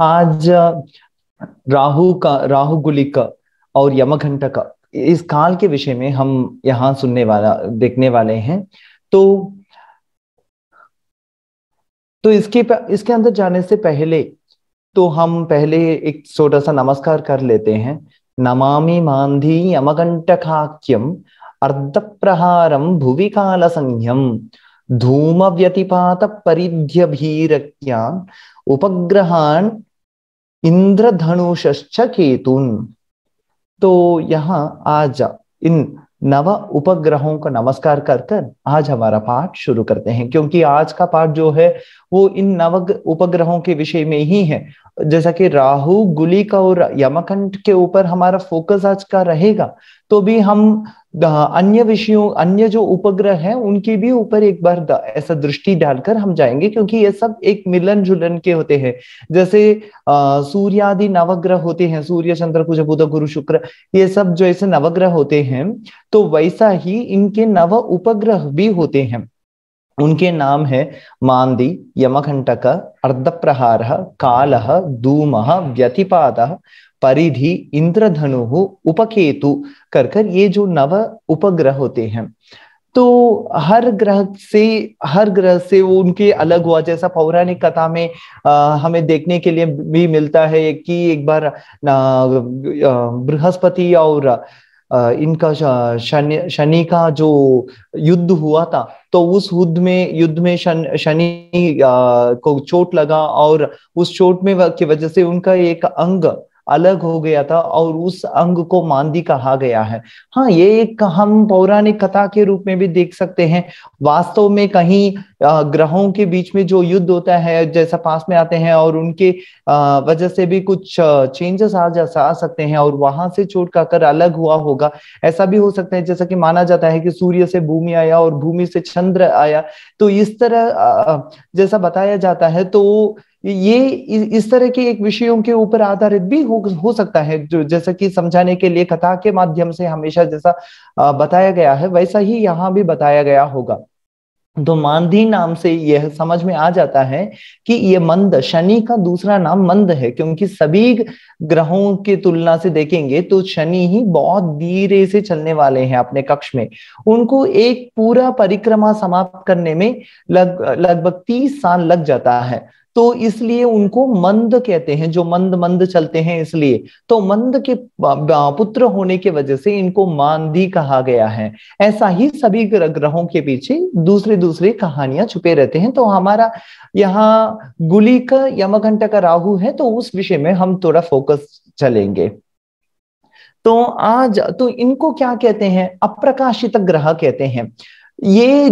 आज राहु का राहु गुलिक और यमघंटक इस काल के विषय में हम यहाँ सुनने वाला देखने वाले हैं तो तो इसके इसके अंदर जाने से पहले तो हम पहले एक छोटा सा नमस्कार कर लेते हैं नमामि मांधी अर्ध प्रहारम भुवि काल संयम धूम व्यतिपात परिध्य भीरक्यान उपग्रहान इंद्रधनुष्च केतुन तो यहाँ आज इन नव उपग्रहों का नमस्कार कर कर आज हमारा पाठ शुरू करते हैं क्योंकि आज का पाठ जो है वो इन नव उपग्रहों के विषय में ही है जैसा कि राहु गुली का और यमकंठ के ऊपर हमारा फोकस आज का रहेगा तो भी हम अन्य विषयों अन्य जो उपग्रह हैं उनके भी ऊपर एक बार ऐसा दृष्टि डालकर हम जाएंगे क्योंकि ये सब एक मिलन जुलन के होते हैं जैसे सूर्यादि नवग्रह होते हैं सूर्य चंद्र कुछ बुध गुरु शुक्र ये सब जो ऐसे नवग्रह होते हैं तो वैसा ही इनके नव उपग्रह भी होते हैं उनके नाम है मांदी यमकंटक अर्धप्रहार काल धूम व्यतिपाद परिधि इंद्रधनु उपकेतु कर कर ये जो नव उपग्रह होते हैं तो हर ग्रह से हर ग्रह से वो उनके अलग हुआ जैसा पौराणिक कथा में आ, हमें देखने के लिए भी मिलता है कि एक बार बृहस्पति और इनका शनि शनि का जो युद्ध हुआ था तो उस युद्ध में युद्ध में शनि को चोट लगा और उस चोट में की वजह से उनका एक अंग अलग हो गया था और उस अंग को मांदी कहा गया है हाँ ये एक हम पौराणिक कथा के रूप में भी देख सकते हैं वास्तव में कहीं ग्रहों के बीच में जो युद्ध होता है जैसा पास में आते हैं और उनके वजह से भी कुछ चेंजेस आ जा आ सकते हैं और वहां से चोट खाकर अलग हुआ होगा ऐसा भी हो सकता है जैसा कि माना जाता है कि सूर्य से भूमि आया और भूमि से चंद्र आया तो इस तरह जैसा बताया जाता है तो ये इस तरह के एक विषयों के ऊपर आधारित भी हो, हो सकता है जो जैसा कि समझाने के लिए कथा के माध्यम से हमेशा जैसा बताया गया है वैसा ही यहाँ भी बताया गया होगा तो मानधी नाम से यह समझ में आ जाता है कि ये मंद शनि का दूसरा नाम मंद है क्योंकि सभी ग्रहों की तुलना से देखेंगे तो शनि ही बहुत धीरे से चलने वाले हैं अपने कक्ष में उनको एक पूरा परिक्रमा समाप्त करने में लग लगभग तीस साल लग जाता है तो इसलिए उनको मंद कहते हैं जो मंद मंद चलते हैं इसलिए तो मंद के पुत्र होने के वजह से इनको मांदी कहा गया है ऐसा ही सभी ग्रहों के पीछे दूसरे दूसरे कहानियां छुपे रहते हैं तो हमारा यहाँ गुली का यमघंटा का राहु है तो उस विषय में हम थोड़ा फोकस चलेंगे तो आज तो इनको क्या कहते हैं अप्रकाशित ग्रह कहते हैं ये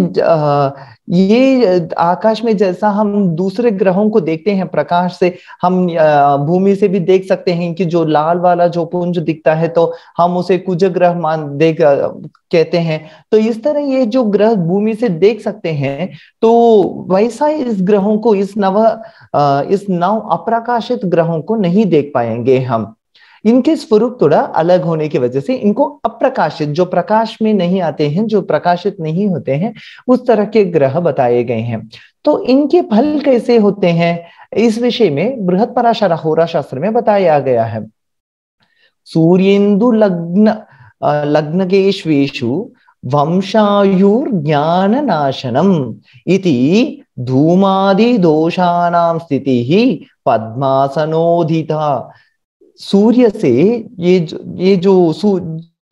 ये आकाश में जैसा हम दूसरे ग्रहों को देखते हैं प्रकाश से हम भूमि से भी देख सकते हैं कि जो लाल वाला जो पुंज दिखता है तो हम उसे कुज ग्रह मान देख कहते हैं तो इस तरह ये जो ग्रह भूमि से देख सकते हैं तो वैसा इस ग्रहों को इस नव इस नव अप्रकाशित ग्रहों को नहीं देख पाएंगे हम इनके स्वरूप थोड़ा अलग होने की वजह से इनको अप्रकाशित जो प्रकाश में नहीं आते हैं जो प्रकाशित नहीं होते हैं उस तरह के ग्रह बताए गए हैं तो इनके फल कैसे होते हैं इस विषय में बृहत पराशर होरा शास्त्र में बताया गया है सूर्येन्दु लग्न लग्नकेश्वेशु नाशनम इति धूमादिदोषाणां स्थिति पद्मासनोधिता सूर्य से ये जो ये जो सू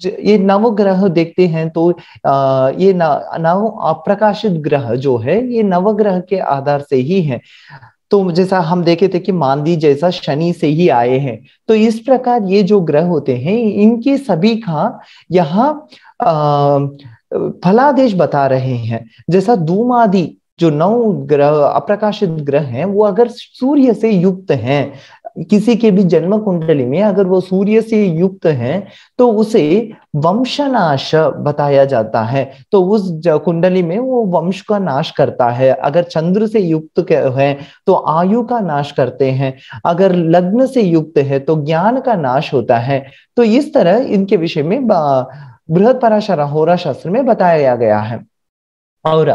ये नवग्रह देखते हैं तो अः ये नव अप्रकाशित ग्रह जो है ये नवग्रह के आधार से ही है तो जैसा हम देखे थे कि मांदी जैसा शनि से ही आए हैं तो इस प्रकार ये जो ग्रह होते हैं इनके सभी का यहाँ फलादेश बता रहे हैं जैसा धूमादि जो नौ ग्रह अप्रकाशित ग्रह हैं वो अगर सूर्य से युक्त हैं किसी के भी जन्म कुंडली में अगर वो सूर्य से युक्त है तो उसे वंशनाश बताया जाता है तो उस कुंडली में वो वंश का नाश करता है अगर चंद्र से युक्त है तो आयु का नाश करते हैं अगर लग्न से युक्त है तो ज्ञान का नाश होता है तो इस तरह इनके विषय में बृहत पराशर होरा शास्त्र में बताया गया है और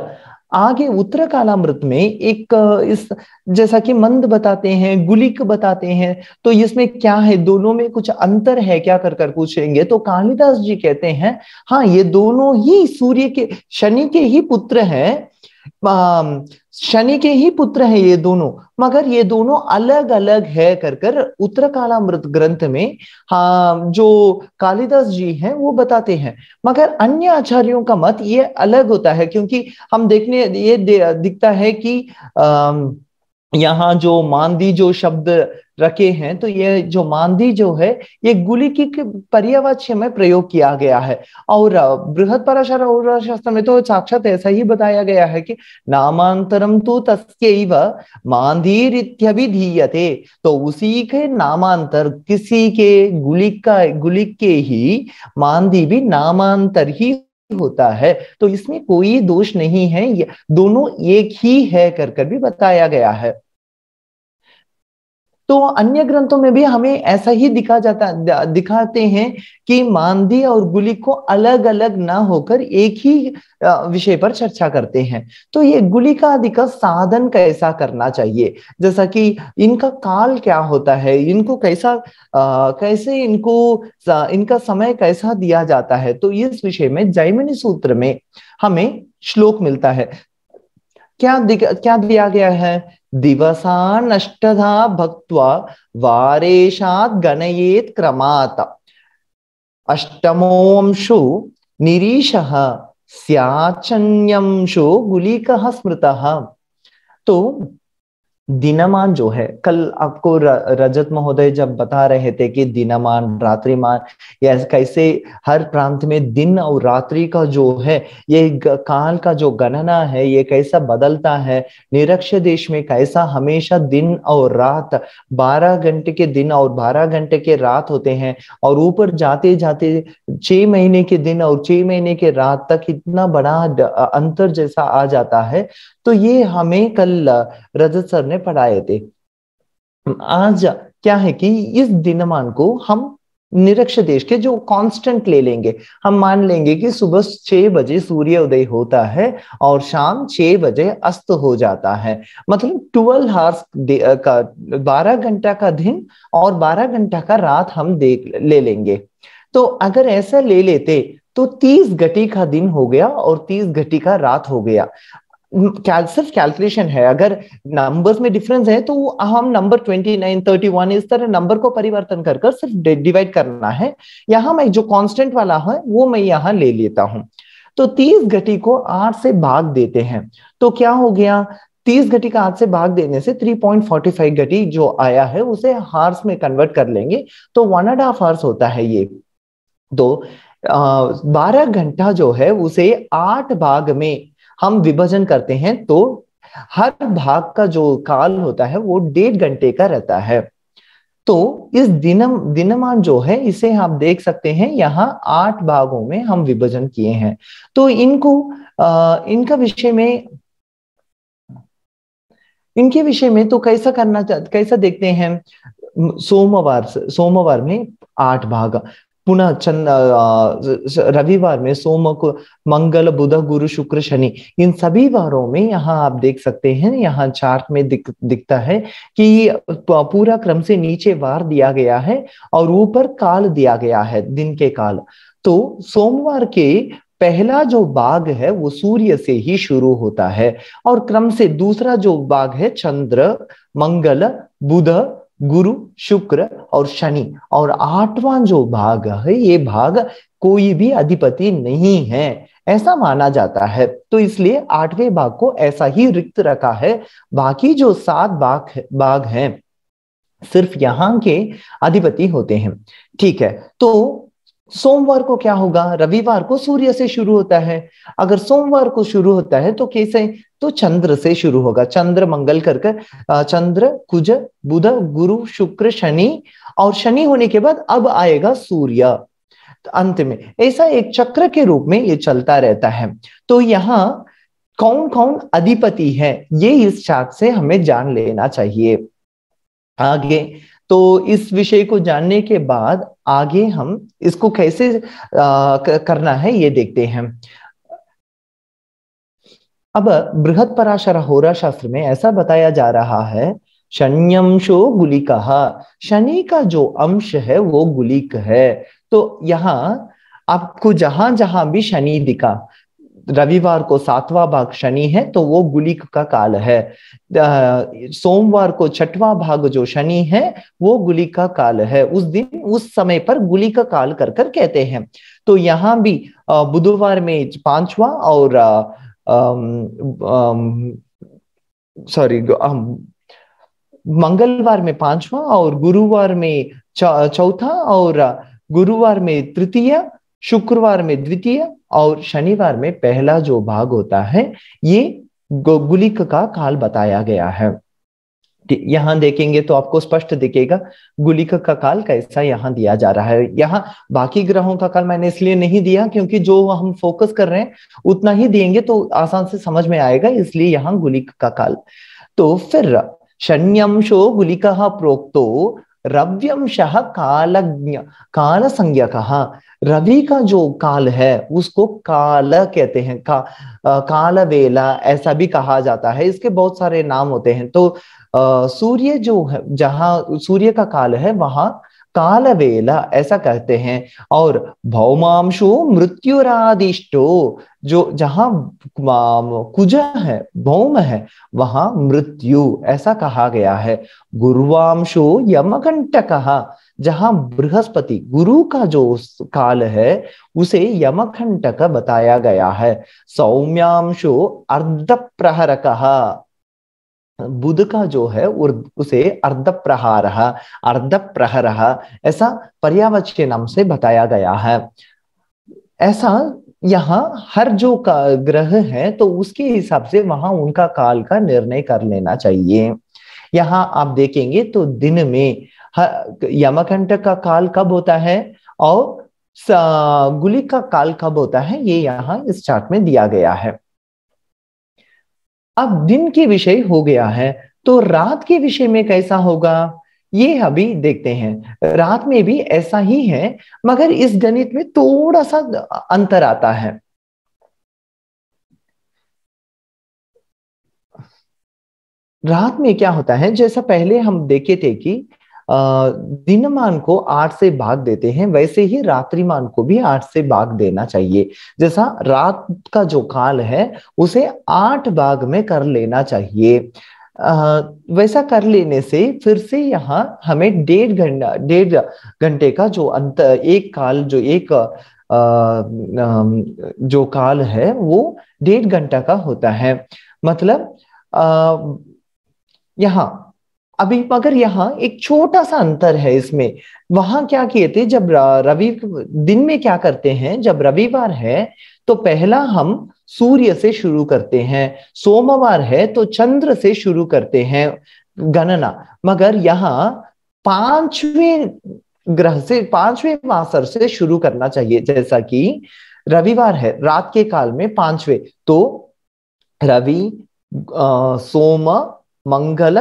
आगे उत्तर कालामृत में एक इस जैसा कि मंद बताते हैं गुलिक बताते हैं तो इसमें क्या है दोनों में कुछ अंतर है क्या कर कर पूछेंगे तो कालिदास जी कहते हैं हाँ ये दोनों ही सूर्य के शनि के ही पुत्र हैं शनि के ही पुत्र हैं ये दोनों मगर ये दोनों अलग अलग है कर कर उत्तर कालामृत ग्रंथ में हा जो कालिदास जी हैं वो बताते हैं मगर अन्य आचार्यों का मत ये अलग होता है क्योंकि हम देखने ये दिखता है कि अः यहाँ जो मानदी जो शब्द रखे हैं तो ये जो मांदी जो है ये गुली की पर्यावाच्य में प्रयोग किया गया है और बृहद पराशर और शास्त्र में तो साक्षात ऐसा ही बताया गया है कि नामांतरम तो तस्व मांधीरित्यभिधीयते तो उसी के नामांतर किसी के गुलिक का गुलिक के ही मांदी भी नामांतर ही होता है तो इसमें कोई दोष नहीं है दोनों एक ही है कर कर भी बताया गया है तो अन्य ग्रंथों में भी हमें ऐसा ही दिखा जाता दिखाते हैं कि मानदी और गुली को अलग अलग ना होकर एक ही विषय पर चर्चा करते हैं तो ये आदि का साधन कैसा करना चाहिए जैसा कि इनका काल क्या होता है इनको कैसा आ, कैसे इनको इनका समय कैसा दिया जाता है तो इस विषय में जैमिनी सूत्र में हमें श्लोक मिलता है क्या क्या दिया गया है दिवसान अष्टधा भक्त्वा वारेशात् गणयेत् क्रमात् अष्टमोऽंशु निरीशः स्याचन्यंशो गुलिकः स्मृतः तो दिनमान जो है कल आपको रजत महोदय जब बता रहे थे कि दिनमान रात्रिमान या कैसे हर प्रांत में दिन और रात्रि का जो है ये काल का जो गणना है ये कैसा बदलता है निरक्ष देश में कैसा हमेशा दिन और रात 12 घंटे के दिन और 12 घंटे के रात होते हैं और ऊपर जाते जाते छह महीने के दिन और छह महीने के रात तक इतना बड़ा अंतर जैसा आ जाता है तो ये हमें कल रजत सर ने पढ़ाए थे आज क्या है कि इस दिनमान को हम निरक्ष देश के जो कांस्टेंट ले लेंगे हम मान लेंगे कि सुबह छह बजे सूर्य उदय होता है और शाम छह बजे अस्त हो जाता है मतलब ट्वेल्व हार्स का बारह घंटा का दिन और बारह घंटा का रात हम देख ले लेंगे तो अगर ऐसा ले लेते तो तीस घटी का दिन हो गया और तीस घटी का रात हो गया कैल सिर्फ कैलकुलेशन है अगर नंबर्स में डिफरेंस है तो हम नंबर 29, 31 इस तरह नंबर को परिवर्तन कर कर सिर्फ डिवाइड करना है यहाँ मैं जो कांस्टेंट वाला है वो मैं यहाँ ले लेता हूँ तो तीस घटी को आठ से भाग देते हैं तो क्या हो गया तीस घटी का आठ से भाग देने से थ्री पॉइंट फोर्टी फाइव घटी जो आया है उसे हार्स में कन्वर्ट कर लेंगे तो वन एंड हाफ हार्स होता है ये तो बारह घंटा जो है उसे आठ भाग में हम विभाजन करते हैं तो हर भाग का जो काल होता है वो डेढ़ घंटे का रहता है तो इस दिनम दिनमान जो है इसे आप देख सकते हैं यहाँ आठ भागों में हम विभाजन किए हैं तो इनको आ, इनका विषय में इनके विषय में तो कैसा करना कैसा देखते हैं सोमवार सोमवार में आठ भाग पुनः चंद रविवार में सोम को मंगल बुध गुरु शुक्र शनि इन सभी वारों में यहाँ आप देख सकते हैं यहाँ चार्ट में दिख, दिखता है कि पूरा क्रम से नीचे वार दिया गया है और ऊपर काल दिया गया है दिन के काल तो सोमवार के पहला जो बाघ है वो सूर्य से ही शुरू होता है और क्रम से दूसरा जो बाघ है चंद्र मंगल बुध गुरु शुक्र और शनि और आठवां जो भाग है ये भाग कोई भी अधिपति नहीं है ऐसा माना जाता है तो इसलिए आठवें भाग को ऐसा ही रिक्त रखा है बाकी जो सात भाग भाग हैं सिर्फ यहाँ के अधिपति होते हैं ठीक है तो सोमवार को क्या होगा रविवार को सूर्य से शुरू होता है अगर सोमवार को शुरू होता है तो कैसे तो चंद्र से शुरू होगा चंद्र मंगल कर कर चंद्र कुज बुध गुरु शुक्र शनि और शनि होने के बाद अब आएगा सूर्य तो अंत में ऐसा एक चक्र के रूप में ये चलता रहता है तो यहाँ कौन कौन अधिपति है ये इस चार्ट से हमें जान लेना चाहिए आगे तो इस विषय को जानने के बाद आगे हम इसको कैसे आ, करना है ये देखते हैं अब बृहत पराशर होरा शास्त्र में ऐसा बताया जा रहा है शन्यंशो गुलिक शनि का जो अंश है वो गुलिक है तो यहाँ आपको जहां जहां भी शनि दिखा रविवार को सातवां भाग शनि है तो वो गुलिक का काल है सोमवार को छठवां भाग जो शनि है वो गुलिक का काल है उस दिन उस समय पर गुलिक का काल कर कर कहते हैं तो यहाँ भी बुधवार में पांचवा और सॉरी मंगलवार में पांचवा और गुरुवार में चौथा और गुरुवार में तृतीय शुक्रवार में द्वितीय और शनिवार में पहला जो भाग होता है ये गुलिक का काल बताया गया है यहां देखेंगे तो आपको स्पष्ट दिखेगा गुलिक का काल कैसा यहाँ दिया जा रहा है यहाँ बाकी ग्रहों का काल मैंने इसलिए नहीं दिया क्योंकि जो हम फोकस कर रहे हैं उतना ही देंगे तो आसान से समझ में आएगा इसलिए यहाँ गुलिक का काल तो फिर शन्यंशो गुलिका प्रोक्तो रव्यंश कालज्ञ काल कहा रवि का जो काल है उसको काल कहते हैं का आ, काल वेला ऐसा भी कहा जाता है इसके बहुत सारे नाम होते हैं तो आ, सूर्य जो है जहाँ सूर्य का काल है वहां कालवेला ऐसा कहते हैं और भौमांशु मृत्युरादिष्टो जो जहां कुज है भौम है वहां मृत्यु ऐसा कहा गया है गुरुवांशु यमकंटक जहां बृहस्पति गुरु का जो काल है उसे यमकंटक बताया गया है सौम्यांशु अर्ध प्रहरक बुध का जो है उसे अर्ध प्रहार अर्ध प्रहर ऐसा के नाम से बताया गया है ऐसा यहाँ हर जो का ग्रह है तो उसके हिसाब से वहां उनका काल का निर्णय कर लेना चाहिए यहाँ आप देखेंगे तो दिन में यमकंठ का काल कब होता है और गुली का काल कब होता है ये यहाँ इस चार्ट में दिया गया है अब दिन के विषय हो गया है तो रात के विषय में कैसा होगा ये अभी देखते हैं रात में भी ऐसा ही है मगर इस गणित में थोड़ा सा अंतर आता है रात में क्या होता है जैसा पहले हम देखे थे कि दिनमान को आठ से भाग देते हैं वैसे ही रात्रिमान को भी आठ से भाग देना चाहिए जैसा रात का जो काल है उसे आठ भाग में कर लेना चाहिए आ, वैसा कर लेने से फिर से यहाँ हमें डेढ़ घंटा डेढ़ घंटे का जो अंत एक काल जो एक आ, जो काल है वो डेढ़ घंटा का होता है मतलब अः यहाँ अभी मगर यहाँ एक छोटा सा अंतर है इसमें वहां क्या किए थे जब रवि दिन में क्या करते हैं जब रविवार है तो पहला हम सूर्य से शुरू करते हैं सोमवार है तो चंद्र से शुरू करते हैं गणना मगर यहाँ पांचवें ग्रह से पांचवें मासर से शुरू करना चाहिए जैसा कि रविवार है रात के काल में पांचवे तो रवि सोम मंगल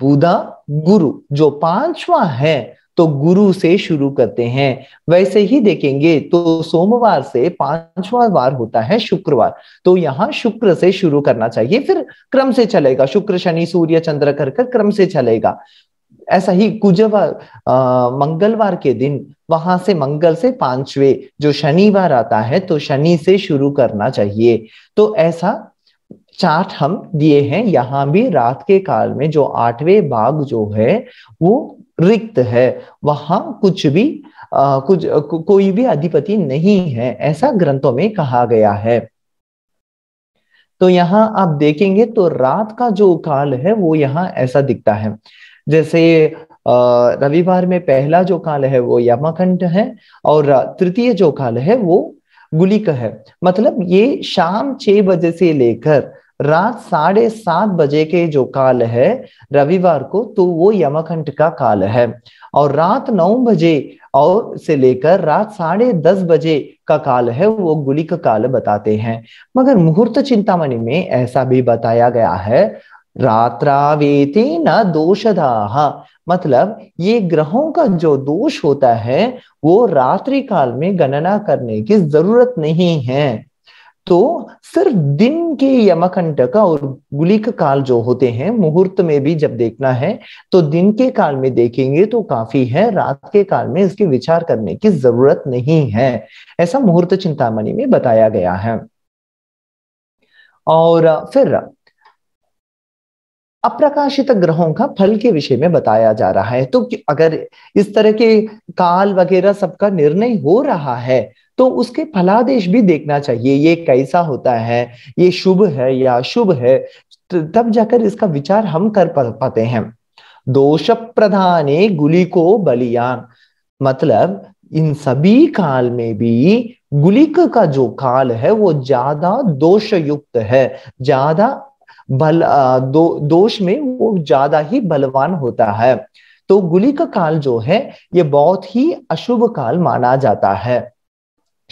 बुधा गुरु जो पांचवा है तो गुरु से शुरू करते हैं वैसे ही देखेंगे तो सोमवार से पांचवा वार होता है शुक्रवार तो यहाँ शुक्र से शुरू करना चाहिए फिर क्रम से चलेगा शुक्र शनि सूर्य चंद्र कर कर क्रम से चलेगा ऐसा ही कुजवार मंगलवार के दिन वहां से मंगल से पांचवे जो शनिवार आता है तो शनि से शुरू करना चाहिए तो ऐसा चार्ट हम दिए हैं यहाँ भी रात के काल में जो आठवें भाग जो है वो रिक्त है वहां कुछ भी आ, कुछ को, कोई भी अधिपति नहीं है ऐसा ग्रंथों में कहा गया है तो यहाँ आप देखेंगे तो रात का जो काल है वो यहाँ ऐसा दिखता है जैसे रविवार में पहला जो काल है वो यमकंठ है और तृतीय जो काल है वो गुलिक है मतलब ये शाम छह बजे से लेकर रात साढ़े सात बजे के जो काल है रविवार को तो वो यमखंड का काल है और रात नौ बजे और से लेकर रात साढ़े दस बजे का काल है वो गुलिक का काल बताते हैं मगर मुहूर्त चिंतामणि में ऐसा भी बताया गया है रात्रावेति न दोषदाह मतलब ये ग्रहों का जो दोष होता है वो रात्रि काल में गणना करने की जरूरत नहीं है तो सिर्फ दिन के यमकंटक और गुलिक काल जो होते हैं मुहूर्त में भी जब देखना है तो दिन के काल में देखेंगे तो काफी है रात के काल में इसके विचार करने की जरूरत नहीं है ऐसा मुहूर्त चिंतामणि में बताया गया है और फिर अप्रकाशित ग्रहों का फल के विषय में बताया जा रहा है तो अगर इस तरह के काल वगैरह सबका निर्णय हो रहा है तो उसके फलादेश भी देखना चाहिए ये कैसा होता है ये शुभ है या अशुभ है तब जाकर इसका विचार हम कर पाते हैं दोष प्रधान गुली को बलियान मतलब इन सभी काल में भी गुलिक का जो काल है वो ज्यादा दोष युक्त है ज्यादा बल दो, दोष में वो ज्यादा ही बलवान होता है तो गुलिक काल जो है ये बहुत ही अशुभ काल माना जाता है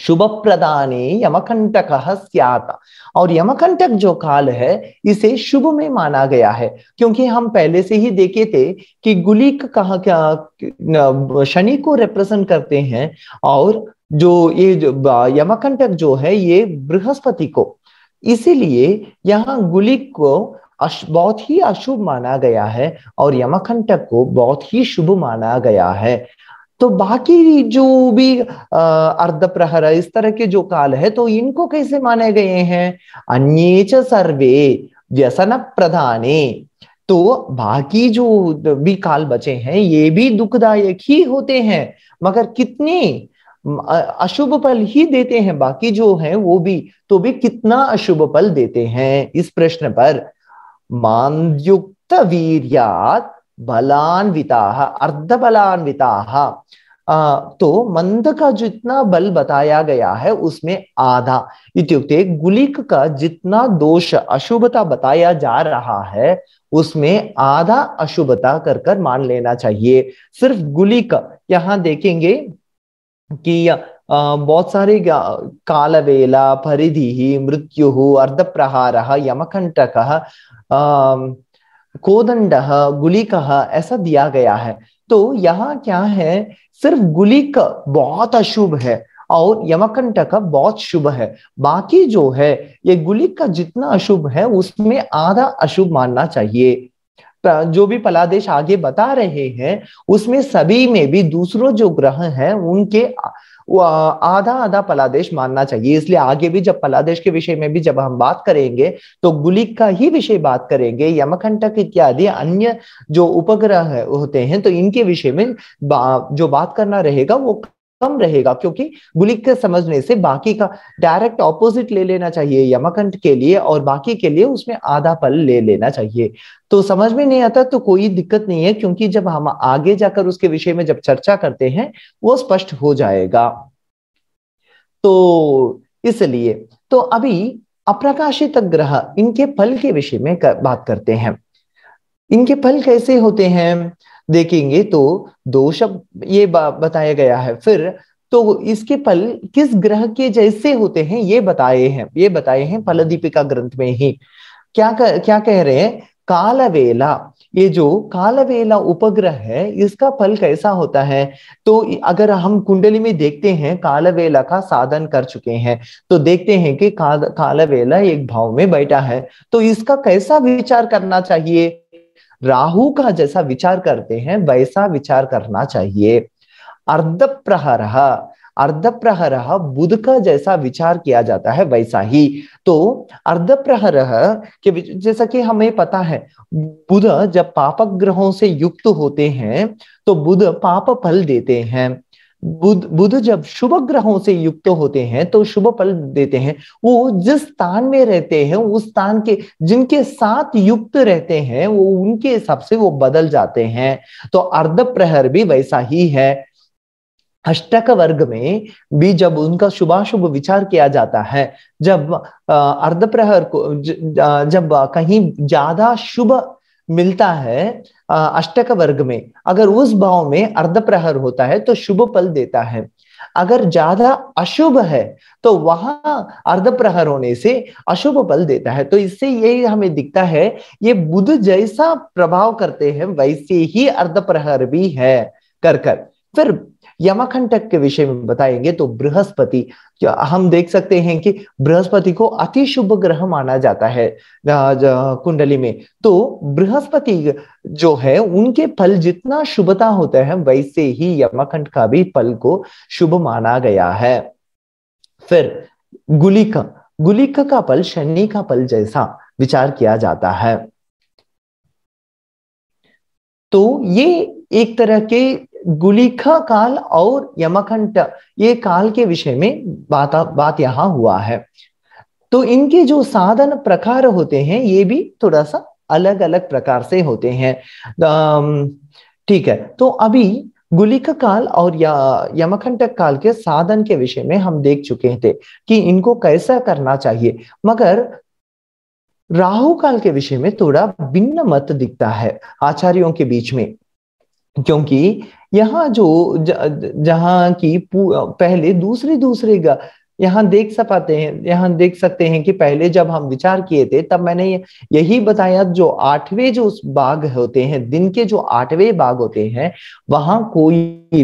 शुभ प्रदानी यमकंटक स्यात और यमकंटक जो काल है इसे शुभ में माना गया है क्योंकि हम पहले से ही देखे थे कि गुलिक कहा क्या शनि को रिप्रेजेंट करते हैं और जो ये जो यमकंटक जो है ये बृहस्पति को इसीलिए यहाँ गुलिक को अश, बहुत ही अशुभ माना गया है और यमकंटक को बहुत ही शुभ माना गया है तो बाकी जो भी अर्ध प्रहर इस तरह के जो काल है तो इनको कैसे माने गए हैं अन्य सर्वे व्यसन प्रधाने तो बाकी जो भी काल बचे हैं ये भी दुखदायक ही होते हैं मगर कितने अशुभ पल ही देते हैं बाकी जो है वो भी तो भी कितना अशुभ पल देते हैं इस प्रश्न पर मानयुक्त वीरियात बलान्विता अर्ध बलान्विता तो मंद का जितना बल बताया गया है उसमें आधा इत्युक्ते गुलिक का जितना दोष अशुभता बताया जा रहा है उसमें आधा अशुभता कर कर मान लेना चाहिए सिर्फ गुलिक यहाँ देखेंगे कि बहुत सारे कालवेला परिधि मृत्यु अर्धप्रहार यमकंटक कोदंड गुलिक ऐसा दिया गया है तो यहाँ क्या है सिर्फ गुलिक बहुत अशुभ है और यमकंटक का बहुत शुभ है बाकी जो है ये गुलिक का जितना अशुभ है उसमें आधा अशुभ मानना चाहिए जो भी पलादेश आगे बता रहे हैं उसमें सभी में भी दूसरों जो ग्रह हैं उनके आधा आधा पलादेश मानना चाहिए इसलिए आगे भी जब पलादेश के विषय में भी जब हम बात करेंगे तो गुलिक का ही विषय बात करेंगे यमखंडक इत्यादि अन्य जो उपग्रह होते हैं तो इनके विषय में जो बात करना रहेगा वो कम रहेगा क्योंकि गुलिक के समझने से बाकी का डायरेक्ट ऑपोजिट ले लेना चाहिए यमकंठ के लिए और बाकी के लिए उसमें आधा पल ले लेना चाहिए तो समझ में नहीं आता तो कोई दिक्कत नहीं है क्योंकि जब हम आगे जाकर उसके विषय में जब चर्चा करते हैं वो स्पष्ट हो जाएगा तो इसलिए तो अभी अप्रकाशित ग्रह इनके फल के विषय में कर, बात करते हैं इनके फल कैसे होते हैं देखेंगे तो दो शब्द ये बताया गया है फिर तो इसके फल किस ग्रह के जैसे होते हैं ये बताए हैं ये बताए हैं फलदीपिका ग्रंथ में ही क्या कर, क्या कह रहे हैं कालवेला ये जो कालवेला उपग्रह है इसका फल कैसा होता है तो अगर हम कुंडली में देखते हैं कालवेला का साधन कर चुके हैं तो देखते हैं कि काल कालवेला एक भाव में बैठा है तो इसका कैसा विचार करना चाहिए राहु का जैसा विचार करते हैं वैसा विचार करना चाहिए अर्ध प्रहर अर्ध प्रहर बुध का जैसा विचार किया जाता है वैसा ही तो अर्ध प्रहर के जैसा कि हमें पता है बुध जब पाप ग्रहों से युक्त होते हैं तो बुध पाप फल देते हैं बुध बुध जब शुभ ग्रहों से युक्त होते हैं तो शुभ फल देते हैं वो जिस स्थान में रहते हैं उस स्थान के जिनके साथ युक्त रहते हैं वो उनके हिसाब से वो बदल जाते हैं तो अर्ध प्रहर भी वैसा ही है अष्टक वर्ग में भी जब उनका शुभाशुभ विचार किया जाता है जब अर्ध प्रहर को जब कहीं ज्यादा शुभ मिलता है अष्टक वर्ग में अगर उस भाव में अर्ध प्रहर होता है तो शुभ फल देता है अगर ज्यादा अशुभ है तो वहां अर्ध प्रहर होने से अशुभ फल देता है तो इससे यही हमें दिखता है ये बुध जैसा प्रभाव करते हैं वैसे ही अर्ध प्रहर भी है कर कर फिर यमाखंडक के विषय में बताएंगे तो बृहस्पति हम देख सकते हैं कि बृहस्पति को अति शुभ ग्रह माना जाता है कुंडली में तो बृहस्पति जो है उनके फल जितना शुभता होता है वैसे ही यमाखंड का भी फल को शुभ माना गया है फिर गुलिक गुलिक का फल शनि का फल जैसा विचार किया जाता है तो ये एक तरह के गुलिका काल और यमखंड ये काल के विषय में बात बात यहाँ हुआ है तो इनके जो साधन प्रकार होते हैं ये भी थोड़ा सा अलग अलग प्रकार से होते हैं ठीक है तो अभी गुलिक काल और या यमखंडक काल के साधन के विषय में हम देख चुके थे कि इनको कैसा करना चाहिए मगर राहु काल के विषय में थोड़ा भिन्न मत दिखता है आचार्यों के बीच में क्योंकि यहाँ जो जहाँ की पहले दूसरे दूसरे का यहाँ देख सक पाते हैं यहाँ देख सकते हैं कि पहले जब हम विचार किए थे तब मैंने यही बताया जो आठवें जो बाघ होते हैं दिन के जो आठवें बाघ होते हैं वहां कोई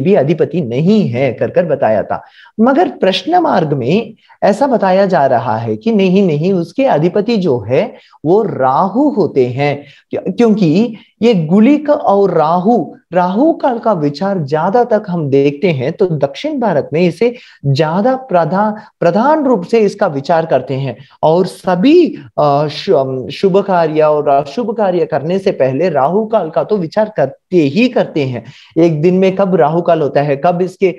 भी अधिपति नहीं है कर कर बताया था मगर प्रश्न मार्ग में ऐसा बताया जा रहा है कि नहीं नहीं उसके अधिपति जो है वो राहु होते हैं क्योंकि ये गुलिक और राहु राहु काल का विचार ज्यादा तक हम देखते हैं तो दक्षिण भारत में इसे ज्यादा प्रधान प्रधान रूप से इसका विचार करते हैं और सभी शुभ कार्य और अशुभ कार्य करने से पहले राहु काल का तो विचार करते ही करते हैं एक दिन में कब राहु राहुकाल होता है कब इसके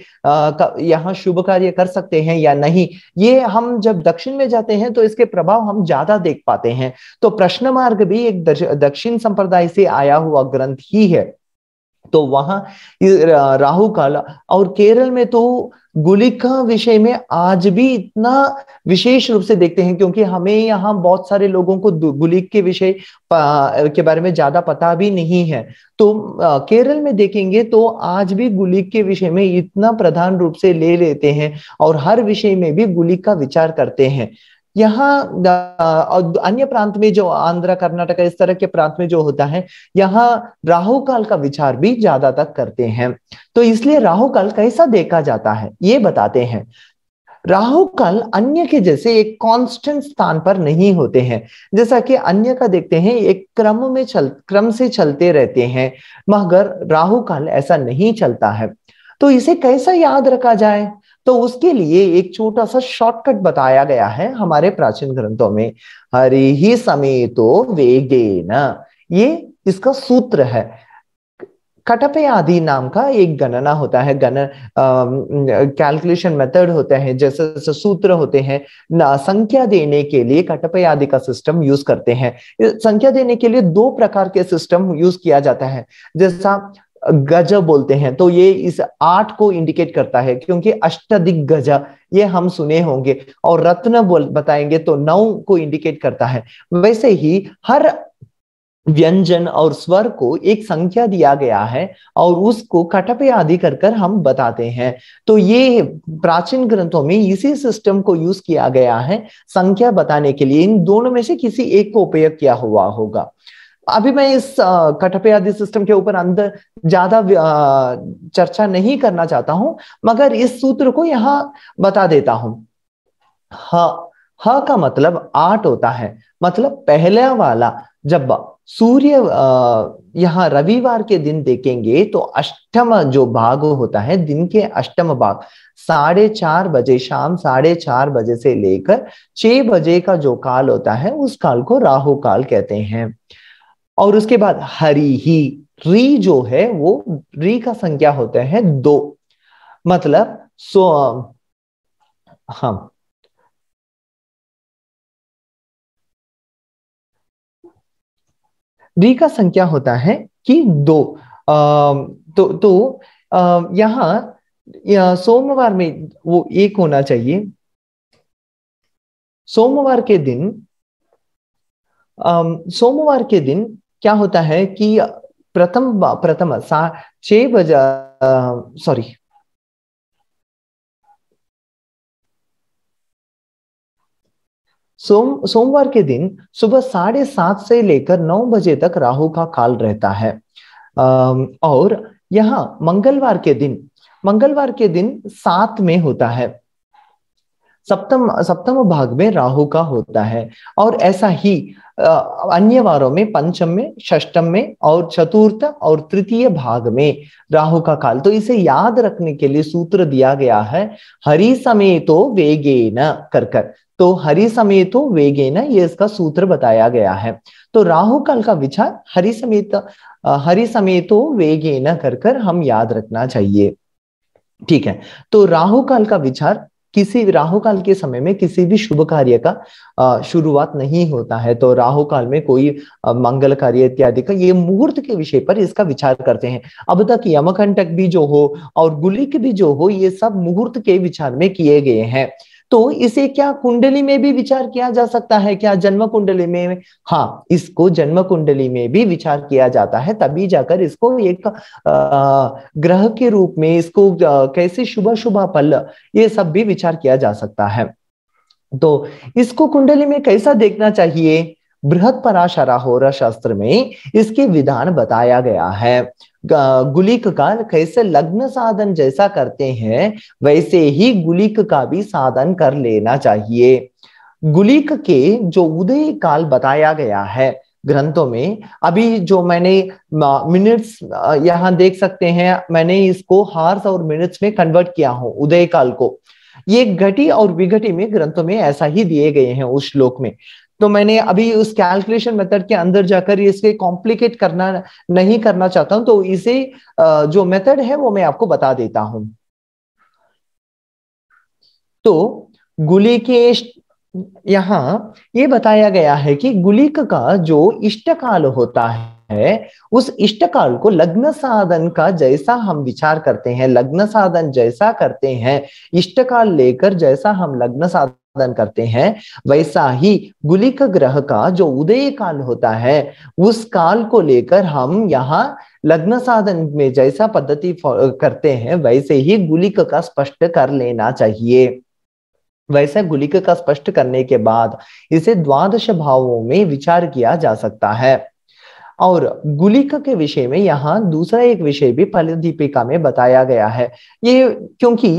यहाँ शुभ कार्य कर सकते हैं या नहीं ये हम जब दक्षिण में जाते हैं तो इसके प्रभाव हम ज्यादा देख पाते हैं तो प्रश्न मार्ग भी एक दक्षिण संप्रदाय से आया हुआ ग्रंथ ही है तो वहां राहु काल और केरल में तो गुलिका विषय में आज भी इतना विशेष रूप से देखते हैं क्योंकि हमें यहाँ बहुत सारे लोगों को गुलिक के विषय के बारे में ज्यादा पता भी नहीं है तो केरल में देखेंगे तो आज भी गुलिक के विषय में इतना प्रधान रूप से ले लेते हैं और हर विषय में भी गुलिक का विचार करते हैं यहाँ अन्य प्रांत में जो आंध्र कर्नाटक इस तरह के प्रांत में जो होता है यहाँ राहु काल का विचार भी ज्यादातर करते हैं तो इसलिए राहु काल कैसा देखा जाता है ये बताते हैं राहु काल अन्य के जैसे एक कांस्टेंट स्थान पर नहीं होते हैं जैसा कि अन्य का देखते हैं एक क्रम में चल क्रम से चलते रहते हैं मगर राहु काल ऐसा नहीं चलता है तो इसे कैसा याद रखा जाए तो उसके लिए एक छोटा सा शॉर्टकट बताया गया है हमारे प्राचीन ग्रंथों में हरि ही तो वेगे न ये इसका सूत्र है कटपे आदि नाम का एक गणना होता है गण कैलकुलेशन मेथड होते हैं जैसे जैसे सूत्र होते हैं संख्या देने के लिए कटपे आदि का सिस्टम यूज करते हैं संख्या देने के लिए दो प्रकार के सिस्टम यूज किया जाता है जैसा गज बोलते हैं तो ये इस आठ को इंडिकेट करता है क्योंकि अष्टदिक गज ये हम सुने होंगे और रत्न बोल बताएंगे तो नौ को इंडिकेट करता है वैसे ही हर व्यंजन और स्वर को एक संख्या दिया गया है और उसको कटपे आदि कर कर हम बताते हैं तो ये प्राचीन ग्रंथों में इसी सिस्टम को यूज किया गया है संख्या बताने के लिए इन दोनों में से किसी एक को उपयोग किया हुआ होगा अभी मैं इस कटपे आदि सिस्टम के ऊपर अंदर ज्यादा चर्चा नहीं करना चाहता हूं मगर इस सूत्र को यहाँ बता देता हूं ह ह का मतलब आठ होता है मतलब पहला वाला जब सूर्य यहाँ रविवार के दिन देखेंगे तो अष्टम जो भाग होता है दिन के अष्टम भाग साढ़े चार बजे शाम साढ़े चार बजे से लेकर छह बजे का जो काल होता है उस काल को राहु काल कहते हैं और उसके बाद हरी ही री जो है वो री का संख्या होता है दो मतलब सो हम हाँ। री का संख्या होता है कि दो आ, तो तो यहाँ सोमवार में वो एक होना चाहिए सोमवार के दिन सोमवार के दिन क्या होता है कि प्रथम प्रथम छह बजा सॉरी सोम सोमवार के दिन सुबह साढ़े सात से लेकर नौ बजे तक राहु का काल रहता है और यह मंगलवार के दिन मंगलवार के दिन सात में होता है सप्तम सप्तम भाग में राहु का होता है और ऐसा ही अन्य वारों में पंचम में षष्टम में और चतुर्थ और तृतीय भाग में राहु का काल तो इसे याद रखने के लिए सूत्र दिया गया है हरि समय तो वेगे न करकर तो हरि समय तो वेगे न ये इसका सूत्र बताया गया है तो राहु काल का विचार हरि समेत हरि समय तो वेगे न करकर हम याद रखना चाहिए ठीक है तो राहु काल का विचार किसी राहु काल के समय में किसी भी शुभ कार्य का शुरुआत नहीं होता है तो राहु काल में कोई मंगल कार्य इत्यादि का ये मुहूर्त के विषय पर इसका विचार करते हैं अब तक यमकंटक भी जो हो और गुलिक भी जो हो ये सब मुहूर्त के विचार में किए गए हैं तो इसे क्या कुंडली में भी विचार किया जा सकता है क्या जन्म कुंडली में हाँ इसको जन्म कुंडली में भी विचार किया जाता है तभी जाकर इसको एक ग्रह के रूप में इसको कैसे शुभ शुभ पल ये सब भी विचार किया जा सकता है तो इसको कुंडली में कैसा देखना चाहिए बृहत पराशरा होरा शास्त्र में इसके विधान बताया गया है गुलिक का कैसे लग्न साधन जैसा करते हैं वैसे ही गुलिक का भी साधन कर लेना चाहिए गुलिक के जो उदय काल बताया गया है ग्रंथों में अभी जो मैंने मिनट्स यहाँ देख सकते हैं मैंने इसको हार्स और मिनट्स में कन्वर्ट किया हूं उदय काल को ये घटी और विघटी में ग्रंथों में ऐसा ही दिए गए हैं उस श्लोक में तो मैंने अभी उस कैलकुलेशन मेथड के अंदर जाकर इसके कॉम्प्लिकेट करना नहीं करना चाहता हूं तो इसे जो मेथड है वो मैं आपको बता देता हूं तो गुली के यहां ये बताया गया है कि गुलिक का जो इष्टकाल होता है है उस इष्ट काल को लग्न साधन का जैसा हम विचार करते हैं लग्न साधन जैसा करते हैं इष्ट काल लेकर जैसा हम लग्न साधन करते हैं वैसा ही गुलिक ग्रह का जो उदय काल होता है उस काल को लेकर हम यहाँ लग्न साधन में जैसा पद्धति करते हैं वैसे ही गुलिक का स्पष्ट कर लेना चाहिए वैसा गुलिक का स्पष्ट करने के बाद इसे द्वादश भावों में विचार किया जा सकता है और गुलिका के विषय में यहाँ दूसरा एक विषय भी फलदीपिका में बताया गया है ये क्योंकि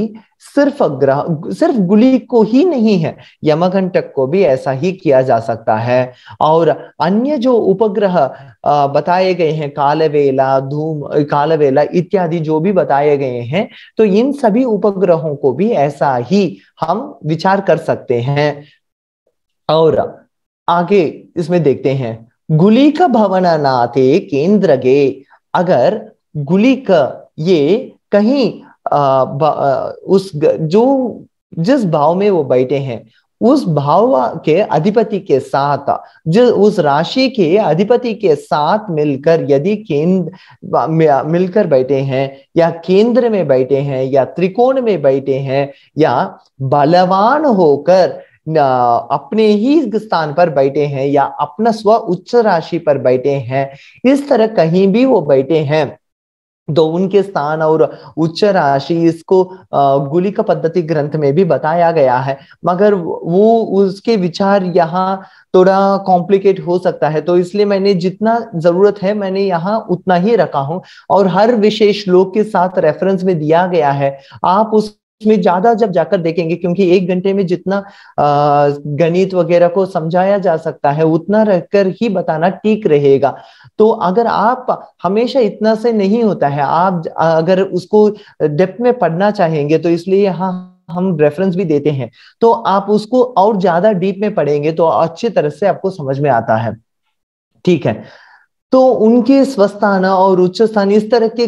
सिर्फ ग्रह सिर्फ गुली को ही नहीं है यमघंटक को भी ऐसा ही किया जा सकता है और अन्य जो उपग्रह बताए गए हैं कालवेला धूम कालवेला इत्यादि जो भी बताए गए हैं तो इन सभी उपग्रहों को भी ऐसा ही हम विचार कर सकते हैं और आगे इसमें देखते हैं गुलिक केंद्र गे अगर गुलिक ये कहीं आ, उस जो जिस भाव में वो बैठे हैं उस भाव के अधिपति के साथ जो उस राशि के अधिपति के साथ मिलकर यदि केंद्र मिलकर बैठे हैं या केंद्र में बैठे हैं या त्रिकोण में बैठे हैं या बलवान होकर अपने ही स्थान पर बैठे हैं या अपना स्व उच्च राशि पर बैठे हैं इस तरह कहीं भी वो बैठे हैं तो उनके स्थान और उच्च राशि इसको का पद्धति ग्रंथ में भी बताया गया है मगर वो उसके विचार यहाँ थोड़ा कॉम्प्लिकेट हो सकता है तो इसलिए मैंने जितना जरूरत है मैंने यहाँ उतना ही रखा हूँ और हर विशेष श्लोक के साथ रेफरेंस में दिया गया है आप उस में ज्यादा जब जाकर देखेंगे क्योंकि एक घंटे में जितना गणित वगैरह को समझाया जा सकता है उतना रहकर ही बताना ठीक रहेगा तो अगर आप हमेशा इतना से नहीं होता है आप अगर उसको डेप्थ में पढ़ना चाहेंगे तो इसलिए यहाँ हम रेफरेंस भी देते हैं तो आप उसको और ज्यादा डीप में पढ़ेंगे तो अच्छी तरह से आपको समझ में आता है ठीक है तो उनके स्वस्थ आना और उच्च स्थान इस तरह के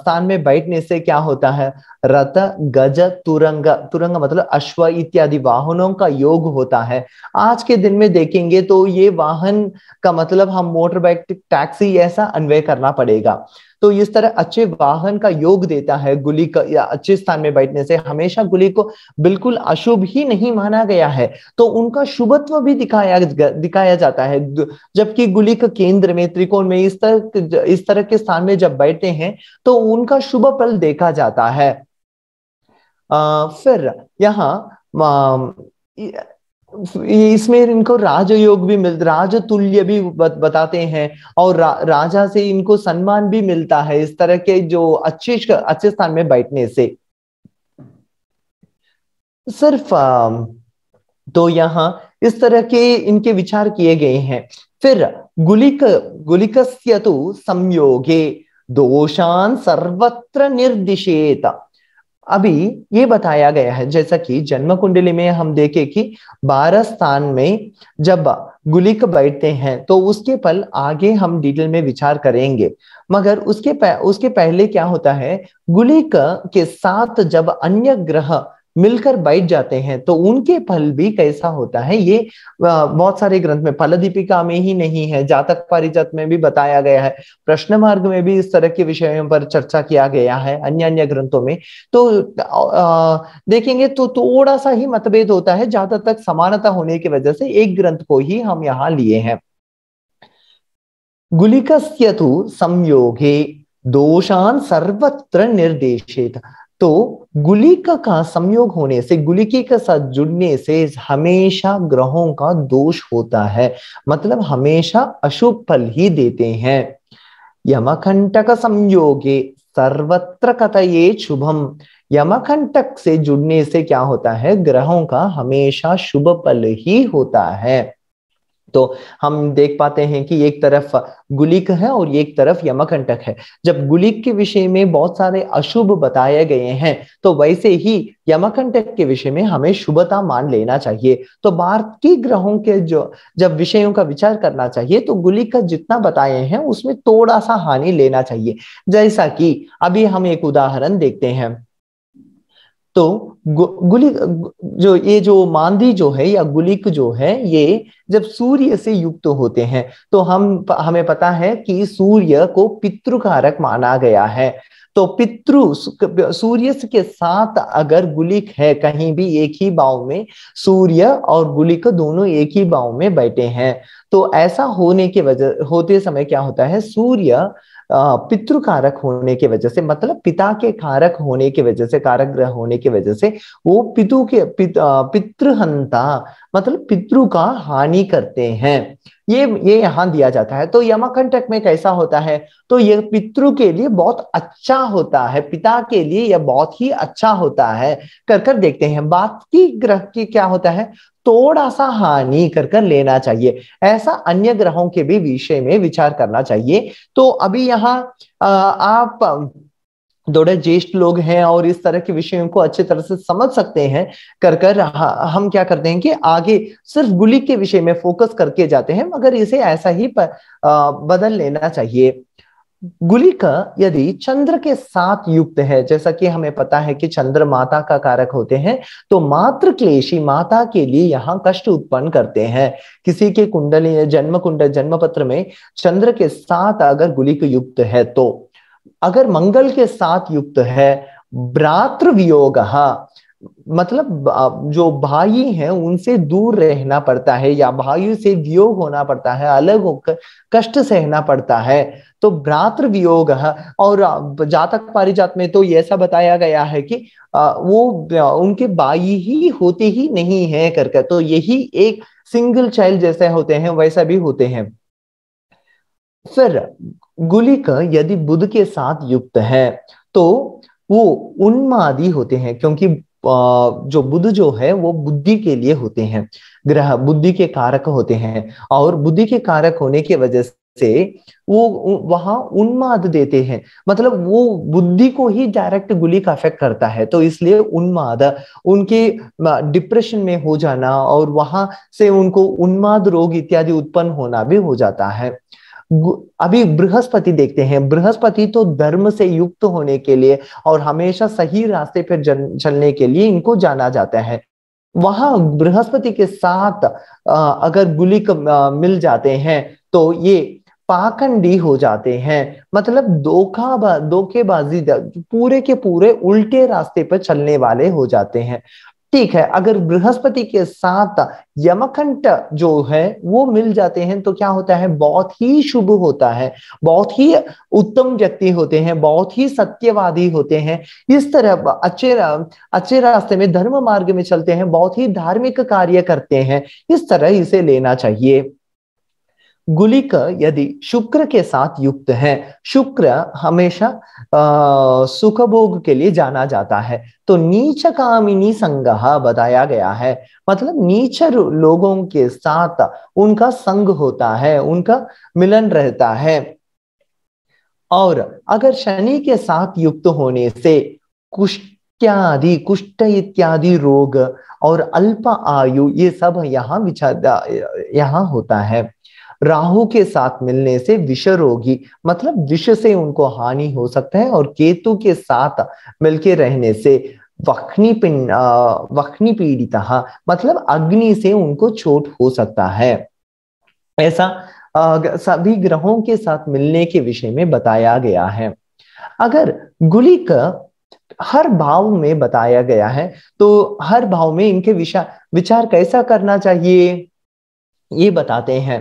स्थान में बैठने से क्या होता है रथ गज तुरंग तुरंग मतलब अश्व इत्यादि वाहनों का योग होता है आज के दिन में देखेंगे तो ये वाहन का मतलब हम मोटर बाइक टैक्सी ऐसा अन्वय करना पड़ेगा तो इस तरह अच्छे वाहन का योग देता है गुली का या अच्छे स्थान में बैठने से हमेशा गुली को बिल्कुल अशुभ ही नहीं माना गया है तो उनका शुभत्व भी दिखाया दिखाया जाता है जबकि गुली का केंद्र में त्रिकोण में इस तरह इस तरह के स्थान में जब बैठते हैं तो उनका शुभ फल देखा जाता है आ, फिर यहाँ इसमें इनको राजयोग भी मिल राजतुल्य भी बताते हैं और रा, राजा से इनको सम्मान भी मिलता है इस तरह के जो अच्छे अच्छे स्थान में बैठने से सिर्फ तो यहाँ इस तरह के इनके विचार किए गए हैं फिर गुलिक गुलिकस्य तो संयोगे दोषान सर्वत्र निर्दिशेत अभी ये बताया गया है जैसा कि जन्म कुंडली में हम देखे कि बारह स्थान में जब गुलिक बैठते हैं तो उसके पल आगे हम डिटेल में विचार करेंगे मगर उसके पह, उसके पहले क्या होता है गुलिक के साथ जब अन्य ग्रह मिलकर बैठ जाते हैं तो उनके फल भी कैसा होता है ये बहुत सारे ग्रंथ में फल दीपिका में ही नहीं है जातक पारिजात में भी बताया गया है प्रश्न मार्ग में भी इस तरह के विषयों पर चर्चा किया गया है अन्य अन्य ग्रंथों में तो आ, देखेंगे तो थोड़ा सा ही मतभेद होता है ज्यादा तक समानता होने की वजह से एक ग्रंथ को ही हम यहाँ लिए हैं गुलिकस्यतु संयोगे दोषान सर्वत्र निर्देशित तो गुलिका का संयोग होने से गुलिकी के साथ जुड़ने से हमेशा ग्रहों का दोष होता है मतलब हमेशा अशुभ फल ही देते हैं यमकंटक संयोगे सर्वत्र ये शुभम यमकंटक से जुड़ने से क्या होता है ग्रहों का हमेशा शुभ फल ही होता है तो हम देख पाते हैं कि एक तरफ गुलिक है और एक तरफ यमकंटक है जब गुलिक के विषय में बहुत सारे अशुभ बताए गए हैं तो वैसे ही यमकंटक के विषय में हमें शुभता मान लेना चाहिए तो की ग्रहों के जो जब विषयों का विचार करना चाहिए तो गुलिक का जितना बताए हैं उसमें थोड़ा सा हानि लेना चाहिए जैसा कि अभी हम एक उदाहरण देखते हैं तो गु, गुली जो ये जो मांदी जो है या गुलिक जो है ये जब सूर्य से युक्त होते हैं तो हम हमें पता है कि सूर्य को पितृकारक माना गया है तो पितृ सूर्य के साथ अगर गुलिक है कहीं भी एक ही भाव में सूर्य और गुलिक दोनों एक ही भाव में बैठे हैं तो ऐसा होने के वजह होते समय क्या होता है सूर्य पितृ कारक होने की वजह से मतलब पिता के कारक होने की वजह से कारक ग्रह होने की वजह से वो पितु के पित, पितृहंता मतलब पितृ का हानि करते हैं ये ये यहाँ दिया जाता है तो यमाकंटक में कैसा होता है तो ये पितृ के लिए बहुत अच्छा होता है पिता के लिए यह बहुत ही अच्छा होता है कर कर देखते हैं बाकी ग्रह की क्या होता है थोड़ा सा हानि कर कर लेना चाहिए ऐसा अन्य ग्रहों के भी विषय में विचार करना चाहिए तो अभी यहाँ आप थोड़े ज्येष्ठ लोग हैं और इस तरह के विषयों को अच्छे तरह से समझ सकते हैं कर कर हम क्या करते हैं कि आगे सिर्फ गुली के विषय में फोकस करके जाते हैं मगर इसे ऐसा ही पर, आ, बदल लेना चाहिए का यदि चंद्र के साथ युक्त है जैसा कि हमें पता है कि चंद्र माता का कारक होते हैं तो मातृ क्लेशी माता के लिए यहाँ कष्ट उत्पन्न करते हैं किसी के कुंडली जन्म कुंडल जन्म पत्र में चंद्र के साथ अगर गुलिक युक्त है तो अगर मंगल के साथ युक्त है भ्रातृ वियोग मतलब जो भाई हैं उनसे दूर रहना पड़ता है या भाई से वियोग होना पड़ता है अलग होकर कष्ट सहना पड़ता है तो भ्रातृ वियोग और जातक पारिजात में तो ऐसा बताया गया है कि वो उनके भाई ही होते ही नहीं है करके तो यही एक सिंगल चाइल्ड जैसे होते हैं वैसा भी होते हैं फिर गुलिक यदि बुद्ध के साथ युक्त है तो वो उन्मादी होते हैं क्योंकि जो बुद्ध जो है वो बुद्धि के लिए होते हैं ग्रह बुद्धि के कारक होते हैं और बुद्धि के कारक होने की वजह से वो वहां उन्माद देते हैं मतलब वो बुद्धि को ही डायरेक्ट गुली का अफेक्ट करता है तो इसलिए उन्माद उनके डिप्रेशन में हो जाना और वहां से उनको उन्माद रोग इत्यादि उत्पन्न होना भी हो जाता है अभी बृहस्पति देखते हैं बृहस्पति तो धर्म से युक्त होने के लिए और हमेशा सही रास्ते पर चलने के लिए इनको जाना जाता है वहां बृहस्पति के साथ अगर गुलिक मिल जाते हैं तो ये पाखंडी हो जाते हैं मतलब धोखा धोखेबाजी पूरे के पूरे उल्टे रास्ते पर चलने वाले हो जाते हैं ठीक है अगर बृहस्पति के साथ यमकंठ जो है वो मिल जाते हैं तो क्या होता है बहुत ही शुभ होता है बहुत ही उत्तम व्यक्ति होते हैं बहुत ही सत्यवादी होते हैं इस तरह अच्छे अच्छे रास्ते में धर्म मार्ग में चलते हैं बहुत ही धार्मिक कार्य करते हैं इस तरह इसे लेना चाहिए गुलिक यदि शुक्र के साथ युक्त है शुक्र हमेशा सुखभोग के लिए जाना जाता है तो नीच कामिनी संग बताया गया है मतलब नीच लोगों के साथ उनका संग होता है उनका मिलन रहता है और अगर शनि के साथ युक्त होने से कुष्ठादि कुष्ठ इत्यादि रोग और अल्प आयु ये सब यहाँ विचार यहाँ होता है राहु के साथ मिलने से विष रोगी मतलब विष से उनको हानि हो सकता है और केतु के साथ मिलके रहने से वक्नी पिंड वक्नी पीड़िता मतलब अग्नि से उनको चोट हो सकता है ऐसा सभी ग्रहों के साथ मिलने के विषय में बताया गया है अगर गुलिक हर भाव में बताया गया है तो हर भाव में इनके विचार कैसा करना चाहिए ये बताते हैं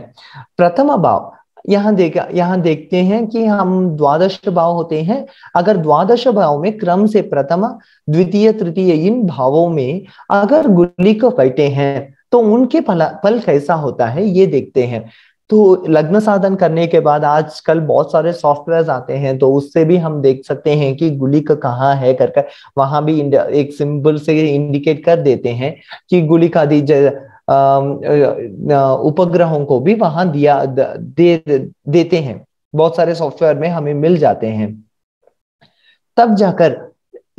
प्रथम भाव यहाँ देखा यहाँ देखते हैं कि हम द्वादश भाव होते हैं अगर द्वादश भाव में क्रम से प्रथम द्वितीय तृतीय इन भावों में अगर गुल्ली को बैठे हैं तो उनके फल फल कैसा होता है ये देखते हैं तो लग्न साधन करने के बाद आजकल बहुत सारे सॉफ्टवेयर आते हैं तो उससे भी हम देख सकते हैं कि गुलिक कहाँ है कर कर वहां भी एक सिंबल से इंडिकेट कर देते हैं कि गुलिक आदि उपग्रहों को भी वहां दिया दे देते हैं बहुत सारे सॉफ्टवेयर में हमें मिल जाते हैं तब जाकर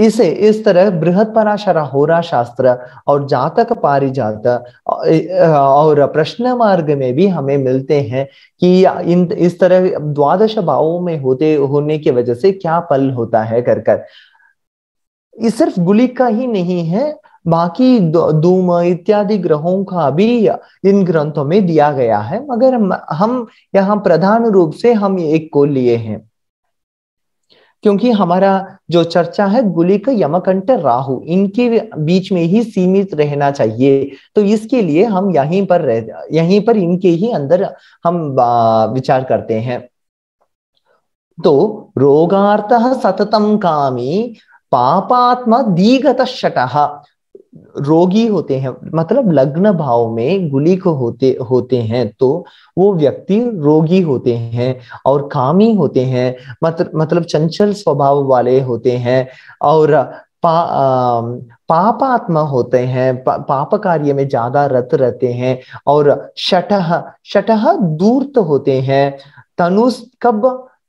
इसे इस तरह बृहद पराशरा होरा शास्त्र और जातक पारिजात और प्रश्न मार्ग में भी हमें मिलते हैं कि इन इस तरह द्वादश भावों में होते होने की वजह से क्या पल होता है कर कर सिर्फ गुलिक का ही नहीं है बाकी धूम इत्यादि ग्रहों का भी इन ग्रंथों में दिया गया है मगर हम यहाँ प्रधान रूप से हम एक को लिए हैं क्योंकि हमारा जो चर्चा है गुलिक यमकंठ राहु इनके बीच में ही सीमित रहना चाहिए तो इसके लिए हम यहीं पर रह यहीं पर इनके ही अंदर हम विचार करते हैं तो रोगार्थ सततम कामी पापात्मा दीगत शट रोगी होते हैं मतलब लग्न भाव में गुलिक होते होते हैं तो वो व्यक्ति रोगी होते हैं और कामी होते हैं मत, मतलब चंचल स्वभाव वाले होते हैं और पा, आ, पापात्मा होते हैं पा, पाप कार्य में ज्यादा रत रहते हैं और शटह शटह दूर्त होते हैं तनुष कब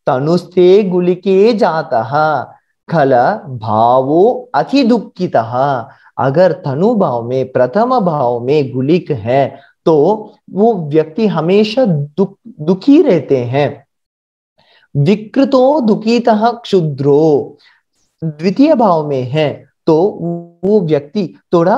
तनुस्ते गुलिके जाता खल भावो अति दुखिता अगर धनु भाव में प्रथम भाव में गुलिक है तो वो व्यक्ति हमेशा दुख दुखी रहते हैं विकृतो दुखीतः क्षुद्रो द्वितीय भाव में है तो वो व्यक्ति थोड़ा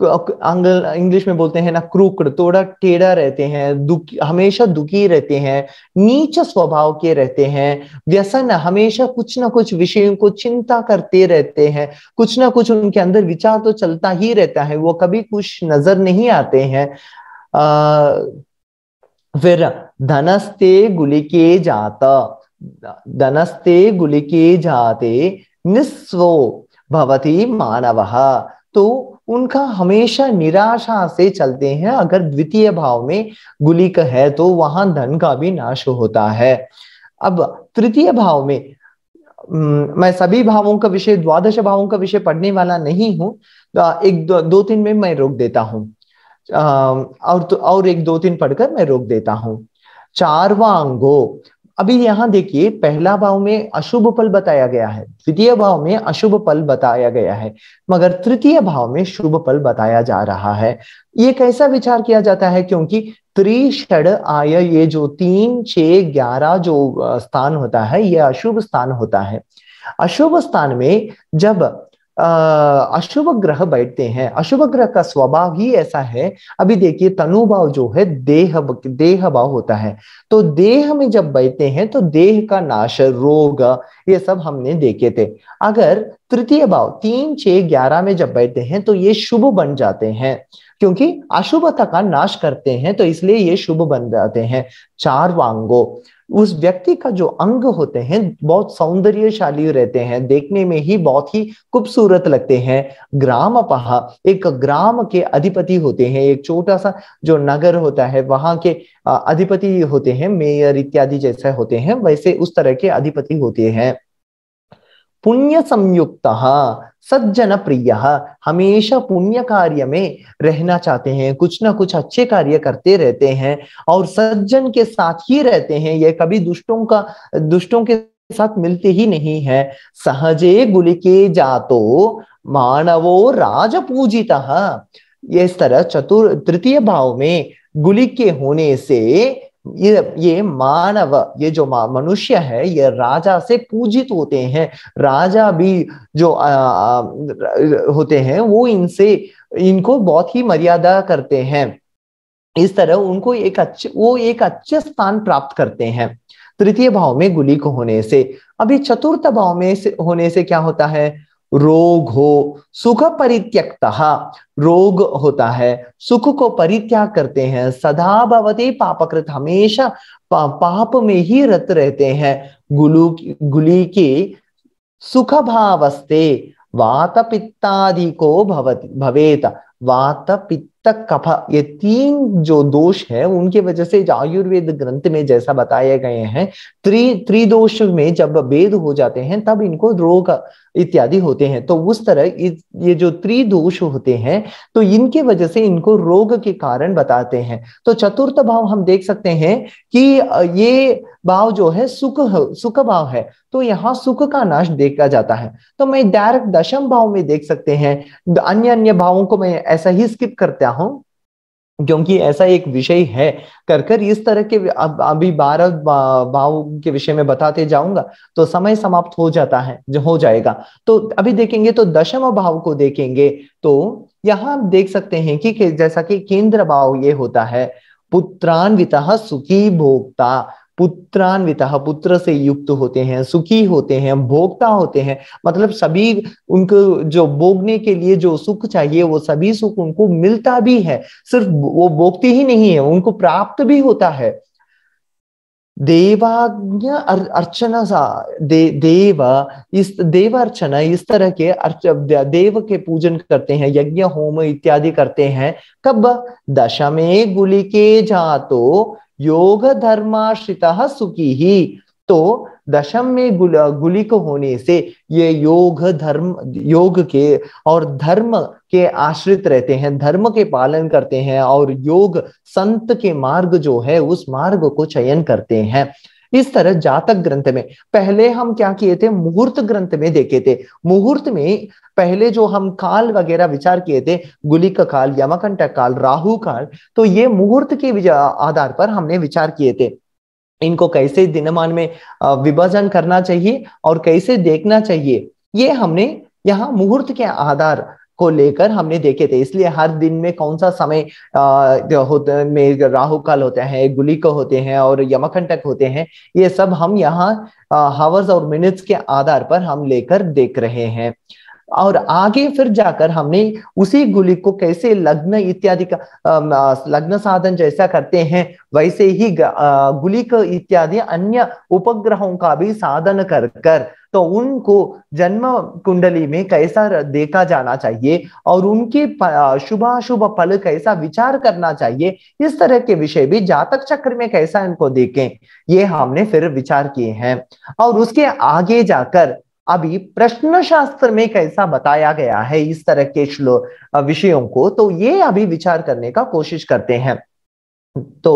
इंग्लिश में बोलते हैं ना क्रूकड़ थोड़ा टेढ़ा रहते हैं दुखी हमेशा दुखी रहते हैं नीच स्वभाव के रहते हैं व्यसन हमेशा कुछ ना कुछ विषयों को चिंता करते रहते हैं कुछ ना कुछ उनके अंदर विचार तो चलता ही रहता है वो कभी कुछ नजर नहीं आते हैं अः फिर धनस्ते गुलिके जाता धनस्ते गुलिके जाते निस्वो भवती मानव तो उनका हमेशा निराशा से चलते हैं अगर द्वितीय भाव में गुलिक है तो वहां धन का भी नाश होता है अब तृतीय भाव में मैं सभी भावों का विषय द्वादश भावों का विषय पढ़ने वाला नहीं हूं एक दो, दो तीन में मैं रोक देता हूं और तो, और एक दो तीन पढ़कर मैं रोक देता हूं चारवा अंगो अभी यहां देखिए पहला भाव में अशुभ फल बताया गया है द्वितीय भाव में अशुभ फल बताया गया है मगर तृतीय भाव में शुभ फल बताया जा रहा है ये कैसा विचार किया जाता है क्योंकि त्रिषड आय ये जो तीन छ ग्यारह जो स्थान होता है ये अशुभ स्थान होता है अशुभ स्थान में जब अशुभ ग्रह बैठते हैं अशुभ ग्रह का स्वभाव ही ऐसा है अभी देखिए तनुभाव जो है देह देह भाव होता है तो देह में जब बैठते हैं तो देह का नाश रोग ये सब हमने देखे थे अगर तृतीय भाव तीन छह ग्यारह में जब बैठते हैं तो ये शुभ बन जाते हैं क्योंकि अशुभता का नाश करते हैं तो इसलिए ये शुभ बन जाते हैं चार वांगो उस व्यक्ति का जो अंग होते हैं बहुत सौंदर्यशाली रहते हैं देखने में ही बहुत ही खूबसूरत लगते हैं ग्राम पहा एक ग्राम के अधिपति होते हैं एक छोटा सा जो नगर होता है वहां के अधिपति होते हैं मेयर इत्यादि जैसे होते हैं वैसे उस तरह के अधिपति होते हैं पुण्य संयुक्त सज्जन प्रिय हमेशा पुण्य कार्य में रहना चाहते हैं कुछ ना कुछ अच्छे कार्य करते रहते हैं और सज्जन के साथ ही रहते हैं यह कभी दुष्टों का दुष्टों के साथ मिलते ही नहीं है सहजे गुलिके जातो मानवो राजपूजिता इस तरह चतुर तृतीय भाव में गुलिके होने से ये ये मानव ये जो मनुष्य है ये राजा से पूजित होते हैं राजा भी जो आ, आ, होते हैं वो इनसे इनको बहुत ही मर्यादा करते हैं इस तरह उनको एक अच्छे वो एक अच्छे स्थान प्राप्त करते हैं तृतीय भाव में गुलिक होने से अभी चतुर्थ भाव में से, होने से क्या होता है रोग हो सुख परित्यक्त रोग होता है सुख को परित्याग करते हैं सदा भवते पापकृत हमेशा पा, पाप में ही रत रहते हैं गुलू गुली के सुख भावस्ते वात पित्तादि को भवत भवेत वात पित्त कफ ये तीन जो दोष है उनके वजह से आयुर्वेद ग्रंथ में जैसा बताए गए हैं त्रि त्रिदोष में जब वेद हो जाते हैं तब इनको रोग इत्यादि होते हैं तो उस तरह ये जो त्रिदोष होते हैं तो इनके वजह से इनको रोग के कारण बताते हैं तो चतुर्थ भाव हम देख सकते हैं कि ये भाव जो है सुख सुख भाव है तो यहाँ सुख का नाश देखा जाता है तो मैं डायरेक्ट दशम भाव में देख सकते हैं अन्य अन्य भावों को मैं ऐसा ही स्किप करता हूँ क्योंकि ऐसा एक विषय है कर कर इस तरह के अभी बारह भाव के विषय में बताते जाऊंगा तो समय समाप्त हो जाता है जो हो जाएगा तो अभी देखेंगे तो दशम भाव को देखेंगे तो यहाँ आप देख सकते हैं कि जैसा कि केंद्र भाव ये होता है पुत्रान्वित सुखी भोक्ता पुत्रान्विता पुत्र से युक्त होते हैं सुखी होते हैं भोगता होते हैं मतलब सभी उनको जो भोगने के लिए जो सुख चाहिए वो सभी सुख उनको मिलता भी है सिर्फ वो भोगते ही नहीं है उनको प्राप्त भी होता है देवाज्ञ अर्चना सा दे, देव इस देव अर्चना इस तरह के अर्च देव के पूजन करते हैं यज्ञ होम इत्यादि करते हैं कब दशमे गुलिके जातो योग धर्माश्रिता सुखी ही तो दशम में गुल गुलिक होने से ये योग धर्म योग के और धर्म के आश्रित रहते हैं धर्म के पालन करते हैं और योग संत के मार्ग जो है उस मार्ग को चयन करते हैं इस तरह जातक ग्रंथ में पहले हम क्या किए थे मुहूर्त ग्रंथ में देखे थे मुहूर्त में पहले जो हम काल वगैरह विचार किए थे गुलिक का काल यमकंटक काल राहु काल तो ये मुहूर्त के आधार पर हमने विचार किए थे इनको कैसे दिनमान में विभाजन करना चाहिए और कैसे देखना चाहिए ये हमने यहाँ मुहूर्त के आधार को लेकर हमने देखे थे इसलिए हर दिन में कौन सा समय होता में राहु काल होता है गुलिक होते हैं और यमकंटक होते हैं ये सब हम यहाँ हावर्स और मिनट्स के आधार पर हम लेकर देख रहे हैं और आगे फिर जाकर हमने उसी गुली को कैसे लग्न इत्यादि का लग्न साधन जैसा करते हैं वैसे ही गुलिक इत्यादि अन्य उपग्रहों का भी साधन कर कर तो उनको जन्म कुंडली में कैसा देखा जाना चाहिए और उनके शुभाशुभ फल कैसा विचार करना चाहिए इस तरह के विषय भी जातक चक्र में कैसा इनको देखें ये हमने फिर विचार किए हैं और उसके आगे जाकर अभी प्रश्न शास्त्र में कैसा बताया गया है इस तरह के श्लो विषयों को तो ये अभी विचार करने का कोशिश करते हैं तो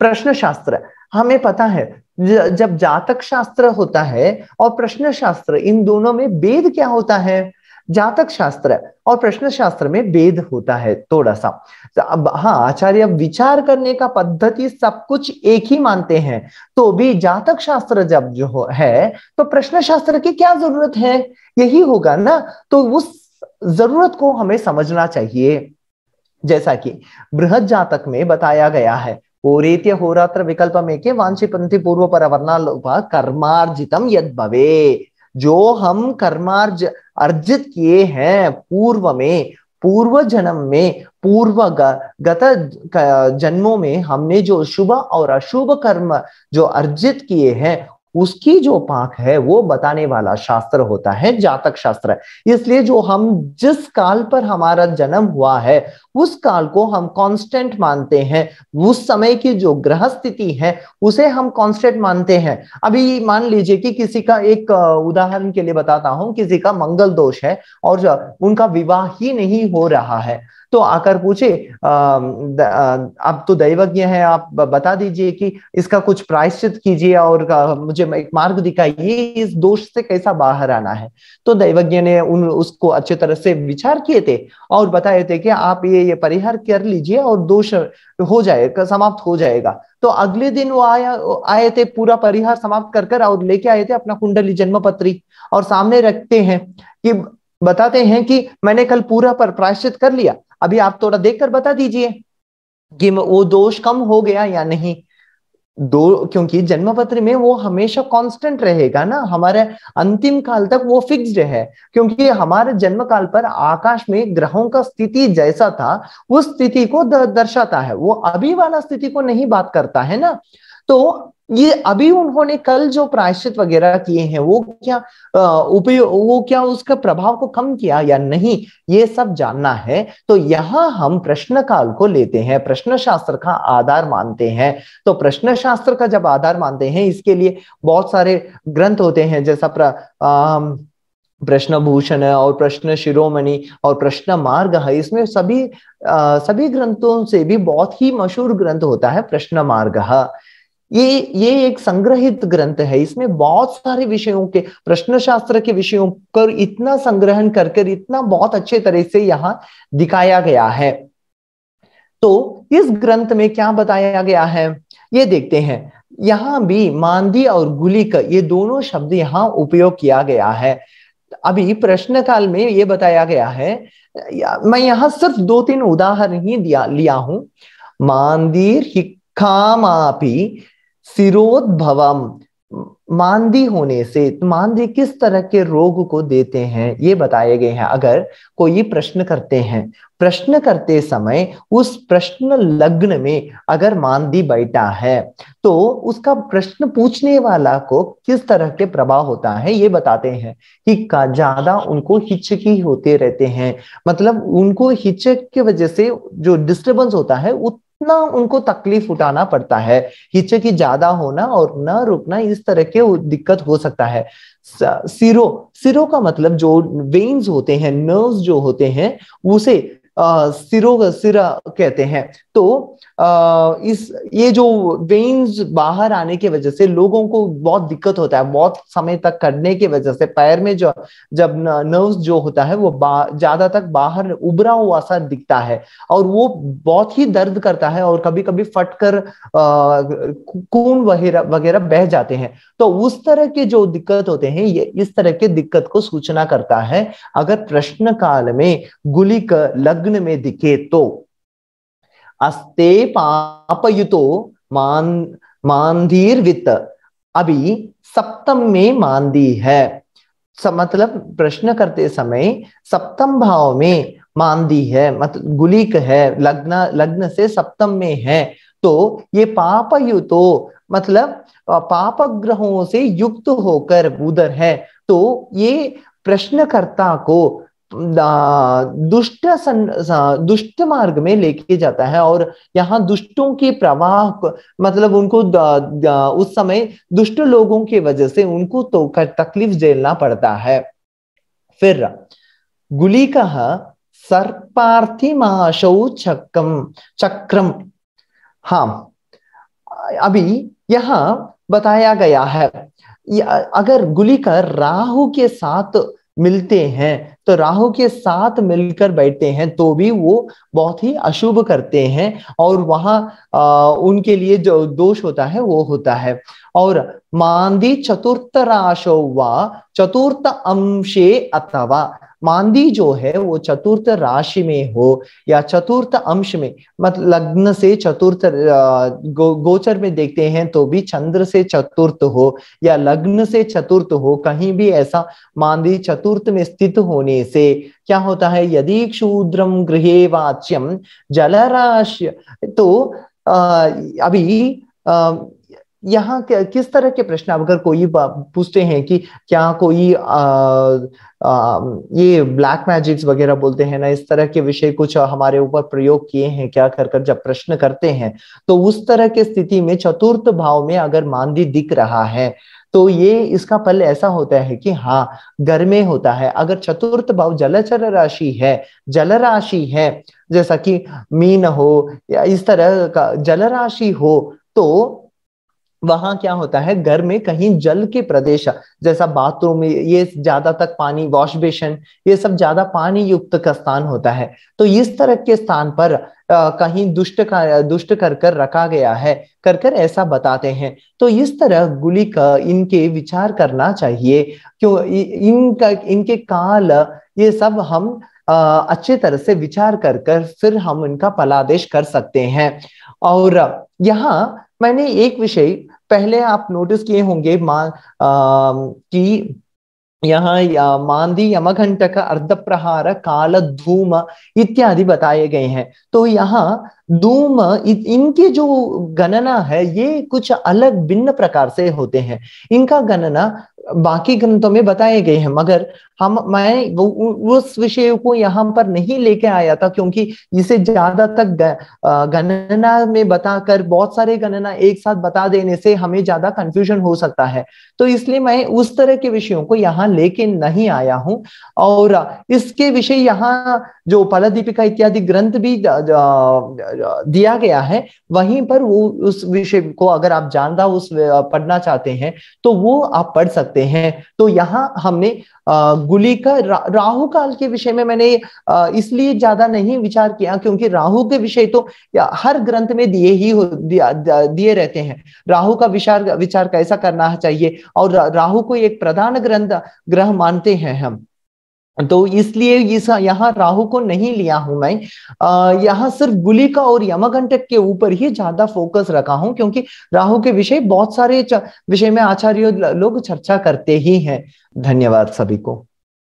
प्रश्न शास्त्र हमें पता है जब जातक शास्त्र होता है और प्रश्न शास्त्र इन दोनों में भेद क्या होता है जातक शास्त्र और प्रश्न शास्त्र में भेद होता है थोड़ा सा तो अब हाँ आचार्य विचार करने का पद्धति सब कुछ एक ही मानते हैं तो भी जातक शास्त्र जब जो है तो प्रश्न शास्त्र की क्या जरूरत है यही होगा ना तो उस जरूरत को हमें समझना चाहिए जैसा कि बृहद जातक में बताया गया है पूरीत्य होरात्र यद जो हम कर्मार्ज अर्जित किए हैं पूर्व में पूर्व जन्म में पूर्व गत जन्मों में हमने जो शुभ और अशुभ कर्म जो अर्जित किए हैं उसकी जो पाक है वो बताने वाला शास्त्र होता है जातक शास्त्र इसलिए जो हम जिस काल पर हमारा जन्म हुआ है उस काल को हम कांस्टेंट मानते हैं उस समय की जो ग्रह स्थिति है उसे हम कांस्टेंट मानते हैं अभी मान लीजिए कि किसी का एक उदाहरण के लिए बताता हूं किसी का मंगल दोष है और उनका विवाह ही नहीं हो रहा है तो आकर पूछे आप तो दैवज्ञ है आप बता दीजिए कि इसका कुछ प्रायश्चित कीजिए और मुझे एक मार्ग दिखाइए इस दोष से कैसा बाहर आना है तो दैवज्ञ ने उन उसको अच्छे तरह से विचार किए थे और बताए थे कि आप ये ये परिहार कर लीजिए और दोष हो जाएगा समाप्त हो जाएगा तो अगले दिन वो आया आए थे पूरा परिहार समाप्त कर कर और लेके आए थे अपना कुंडली जन्म पत्री और सामने रखते हैं कि बताते हैं कि मैंने कल पूरा पर प्रायश्चित कर लिया अभी आप थोड़ा देखकर बता दीजिए कि वो दोष कम हो गया या नहीं दो क्योंकि जन्म पत्र में वो हमेशा कांस्टेंट रहेगा ना हमारे अंतिम काल तक वो फिक्स्ड है क्योंकि हमारे जन्म काल पर आकाश में ग्रहों का स्थिति जैसा था उस स्थिति को दर्शाता है वो अभी वाला स्थिति को नहीं बात करता है ना तो ये अभी उन्होंने कल जो प्रायश्चित वगैरह किए हैं वो क्या उपयोग वो क्या उसका प्रभाव को कम किया या नहीं ये सब जानना है तो यहाँ हम प्रश्न काल को लेते हैं प्रश्न शास्त्र का आधार मानते हैं तो प्रश्न शास्त्र का जब आधार मानते हैं इसके लिए बहुत सारे ग्रंथ होते हैं जैसा प्र, आ, प्रश्न भूषण है और प्रश्न शिरोमणि और प्रश्न मार्ग है इसमें सभी आ, सभी ग्रंथों से भी बहुत ही मशहूर ग्रंथ होता है प्रश्न मार्ग ये ये एक संग्रहित ग्रंथ है इसमें बहुत सारे विषयों के प्रश्न शास्त्र के विषयों पर इतना संग्रहण कर कर इतना बहुत अच्छे तरह से यहाँ दिखाया गया है तो इस ग्रंथ में क्या बताया गया है ये देखते हैं यहाँ भी मांदी और गुलिक ये दोनों शब्द यहाँ उपयोग किया गया है अभी प्रश्न काल में ये बताया गया है या, मैं यहाँ सिर्फ दो तीन उदाहरण ही दिया लिया हूं मांदिर हिखामापी सिरोद्भवम मानदी होने से तो मानदी किस तरह के रोग को देते हैं ये बताए गए हैं अगर कोई प्रश्न करते हैं प्रश्न करते समय उस प्रश्न लग्न में अगर मानदी बैठा है तो उसका प्रश्न पूछने वाला को किस तरह के प्रभाव होता है ये बताते हैं कि ज्यादा उनको हिचकी होते रहते हैं मतलब उनको हिचक की वजह से जो डिस्टर्बेंस होता है वो ना उनको तकलीफ उठाना पड़ता है हिचे की ज्यादा होना और ना रुकना इस तरह के दिक्कत हो सकता है सिरो सिरो का मतलब जो वेन्स होते हैं नर्व्स जो होते हैं उसे सिरो सिरा कहते हैं तो आ, इस ये जो वेन्स बाहर आने की वजह से लोगों को बहुत दिक्कत होता है बहुत समय तक करने की वजह से पैर में जो जब नर्व्स जो होता है वो ज्यादा तक बाहर उभरा हुआ सा दिखता है और वो बहुत ही दर्द करता है और कभी कभी फटकर खून वगैरह वगैरह बह जाते हैं तो उस तरह के जो दिक्कत होते हैं ये इस तरह के दिक्कत को सूचना करता है अगर प्रश्न काल में गुली लग लग्न में दिखे तो अस्ते पापयुतो मान मानधीर वित्त अभी सप्तम में मानदी है मतलब प्रश्न करते समय सप्तम भाव में मानदी है मतलब गुलिक है लग्न लग्न से सप्तम में है तो ये पापयुतो मतलब पाप ग्रहों से युक्त होकर उधर है तो ये प्रश्नकर्ता को दुष्ट दुष्ट मार्ग में लेके जाता है और यहाँ दुष्टों के प्रवाह मतलब उनको दा, दा, उस समय दुष्ट लोगों की वजह से उनको तो तकलीफ झेलना पड़ता है फिर गुली कह सर्पार्थी महाशौ चक्रम चक्रम हाँ अभी यहाँ बताया गया है अगर गुली कर राहु के साथ मिलते हैं तो राहु के साथ मिलकर बैठते हैं तो भी वो बहुत ही अशुभ करते हैं और आ, उनके लिए जो दोष होता है वो होता है और मांदी चतुर्थ राशो व चतुर्थ अंशे अथवा मांदी जो है वो चतुर्थ राशि में हो या चतुर्थ अंश में मतलब लग्न से चतुर्थ गो, गोचर में देखते हैं तो भी चंद्र से चतुर्थ हो या लग्न से चतुर्थ हो कहीं भी ऐसा मांदी चतुर्थ में स्थित होने से क्या होता है यदि क्षूद्रम गृह वाच्यम जलराश तो अः अभी अः यहाँ किस तरह के प्रश्न अगर कोई पूछते हैं कि क्या कोई आ, आ, ये ब्लैक मैजिक्स वगैरह बोलते हैं ना इस तरह के विषय कुछ हमारे ऊपर प्रयोग किए हैं क्या कर कर जब प्रश्न करते हैं तो उस तरह के स्थिति में चतुर्थ भाव में अगर मांदी दिख रहा है तो ये इसका फल ऐसा होता है कि हाँ घर में होता है अगर चतुर्थ भाव जलचर राशि है जल राशि है जैसा कि मीन हो या इस तरह का जल राशि हो तो वहां क्या होता है घर में कहीं जल के प्रदेश जैसा बाथरूम ये ज्यादा तक पानी वॉश बेसन ये सब ज्यादा पानी युक्त का स्थान होता है तो इस तरह के स्थान पर आ, कहीं दुष्ट का दुष्ट कर कर रखा गया है कर कर ऐसा बताते हैं तो इस तरह गुली का इनके विचार करना चाहिए क्यों इनका इनके काल ये सब हम आ, अच्छे तरह से विचार कर कर फिर हम इनका पलादेश कर सकते हैं और यहाँ मैंने एक विषय पहले आप नोटिस किए होंगे मान कि यहाँ मांदी यमघंटक अर्धप्रहार काल धूम इत्यादि बताए गए हैं तो यहाँ धूम इनके जो गणना है ये कुछ अलग भिन्न प्रकार से होते हैं इनका गणना बाकी ग्रंथों में बताए गए हैं मगर हम मैं वो उस विषय को यहाँ पर नहीं लेके आया था क्योंकि इसे ज्यादा तक गणना में बताकर बहुत सारे गणना एक साथ बता देने से हमें ज्यादा कंफ्यूजन हो सकता है तो इसलिए मैं उस तरह के विषयों को यहाँ लेके नहीं आया हूँ और इसके विषय यहाँ जो फलदीपिका इत्यादि ग्रंथ भी दिया गया है वहीं पर वो उस विषय को अगर आप जानदा उस पढ़ना चाहते हैं तो वो आप पढ़ सकते हैं तो यहाँ हमने गुली का रा, राहु काल के विषय में मैंने इसलिए ज्यादा नहीं विचार किया क्योंकि राहु के विषय तो हर ग्रंथ में दिए ही दिए रहते हैं राहु का विचार विचार कैसा करना चाहिए और राहु को एक प्रधान ग्रंथ ग्रह मानते हैं हम तो इसलिए इस यहाँ राहु को नहीं लिया हूं मैं यहाँ सिर्फ गुलिका और यमकंटक के ऊपर ही ज्यादा फोकस रखा हूं क्योंकि राहु के विषय बहुत सारे विषय में आचार्य लोग चर्चा करते ही हैं धन्यवाद सभी को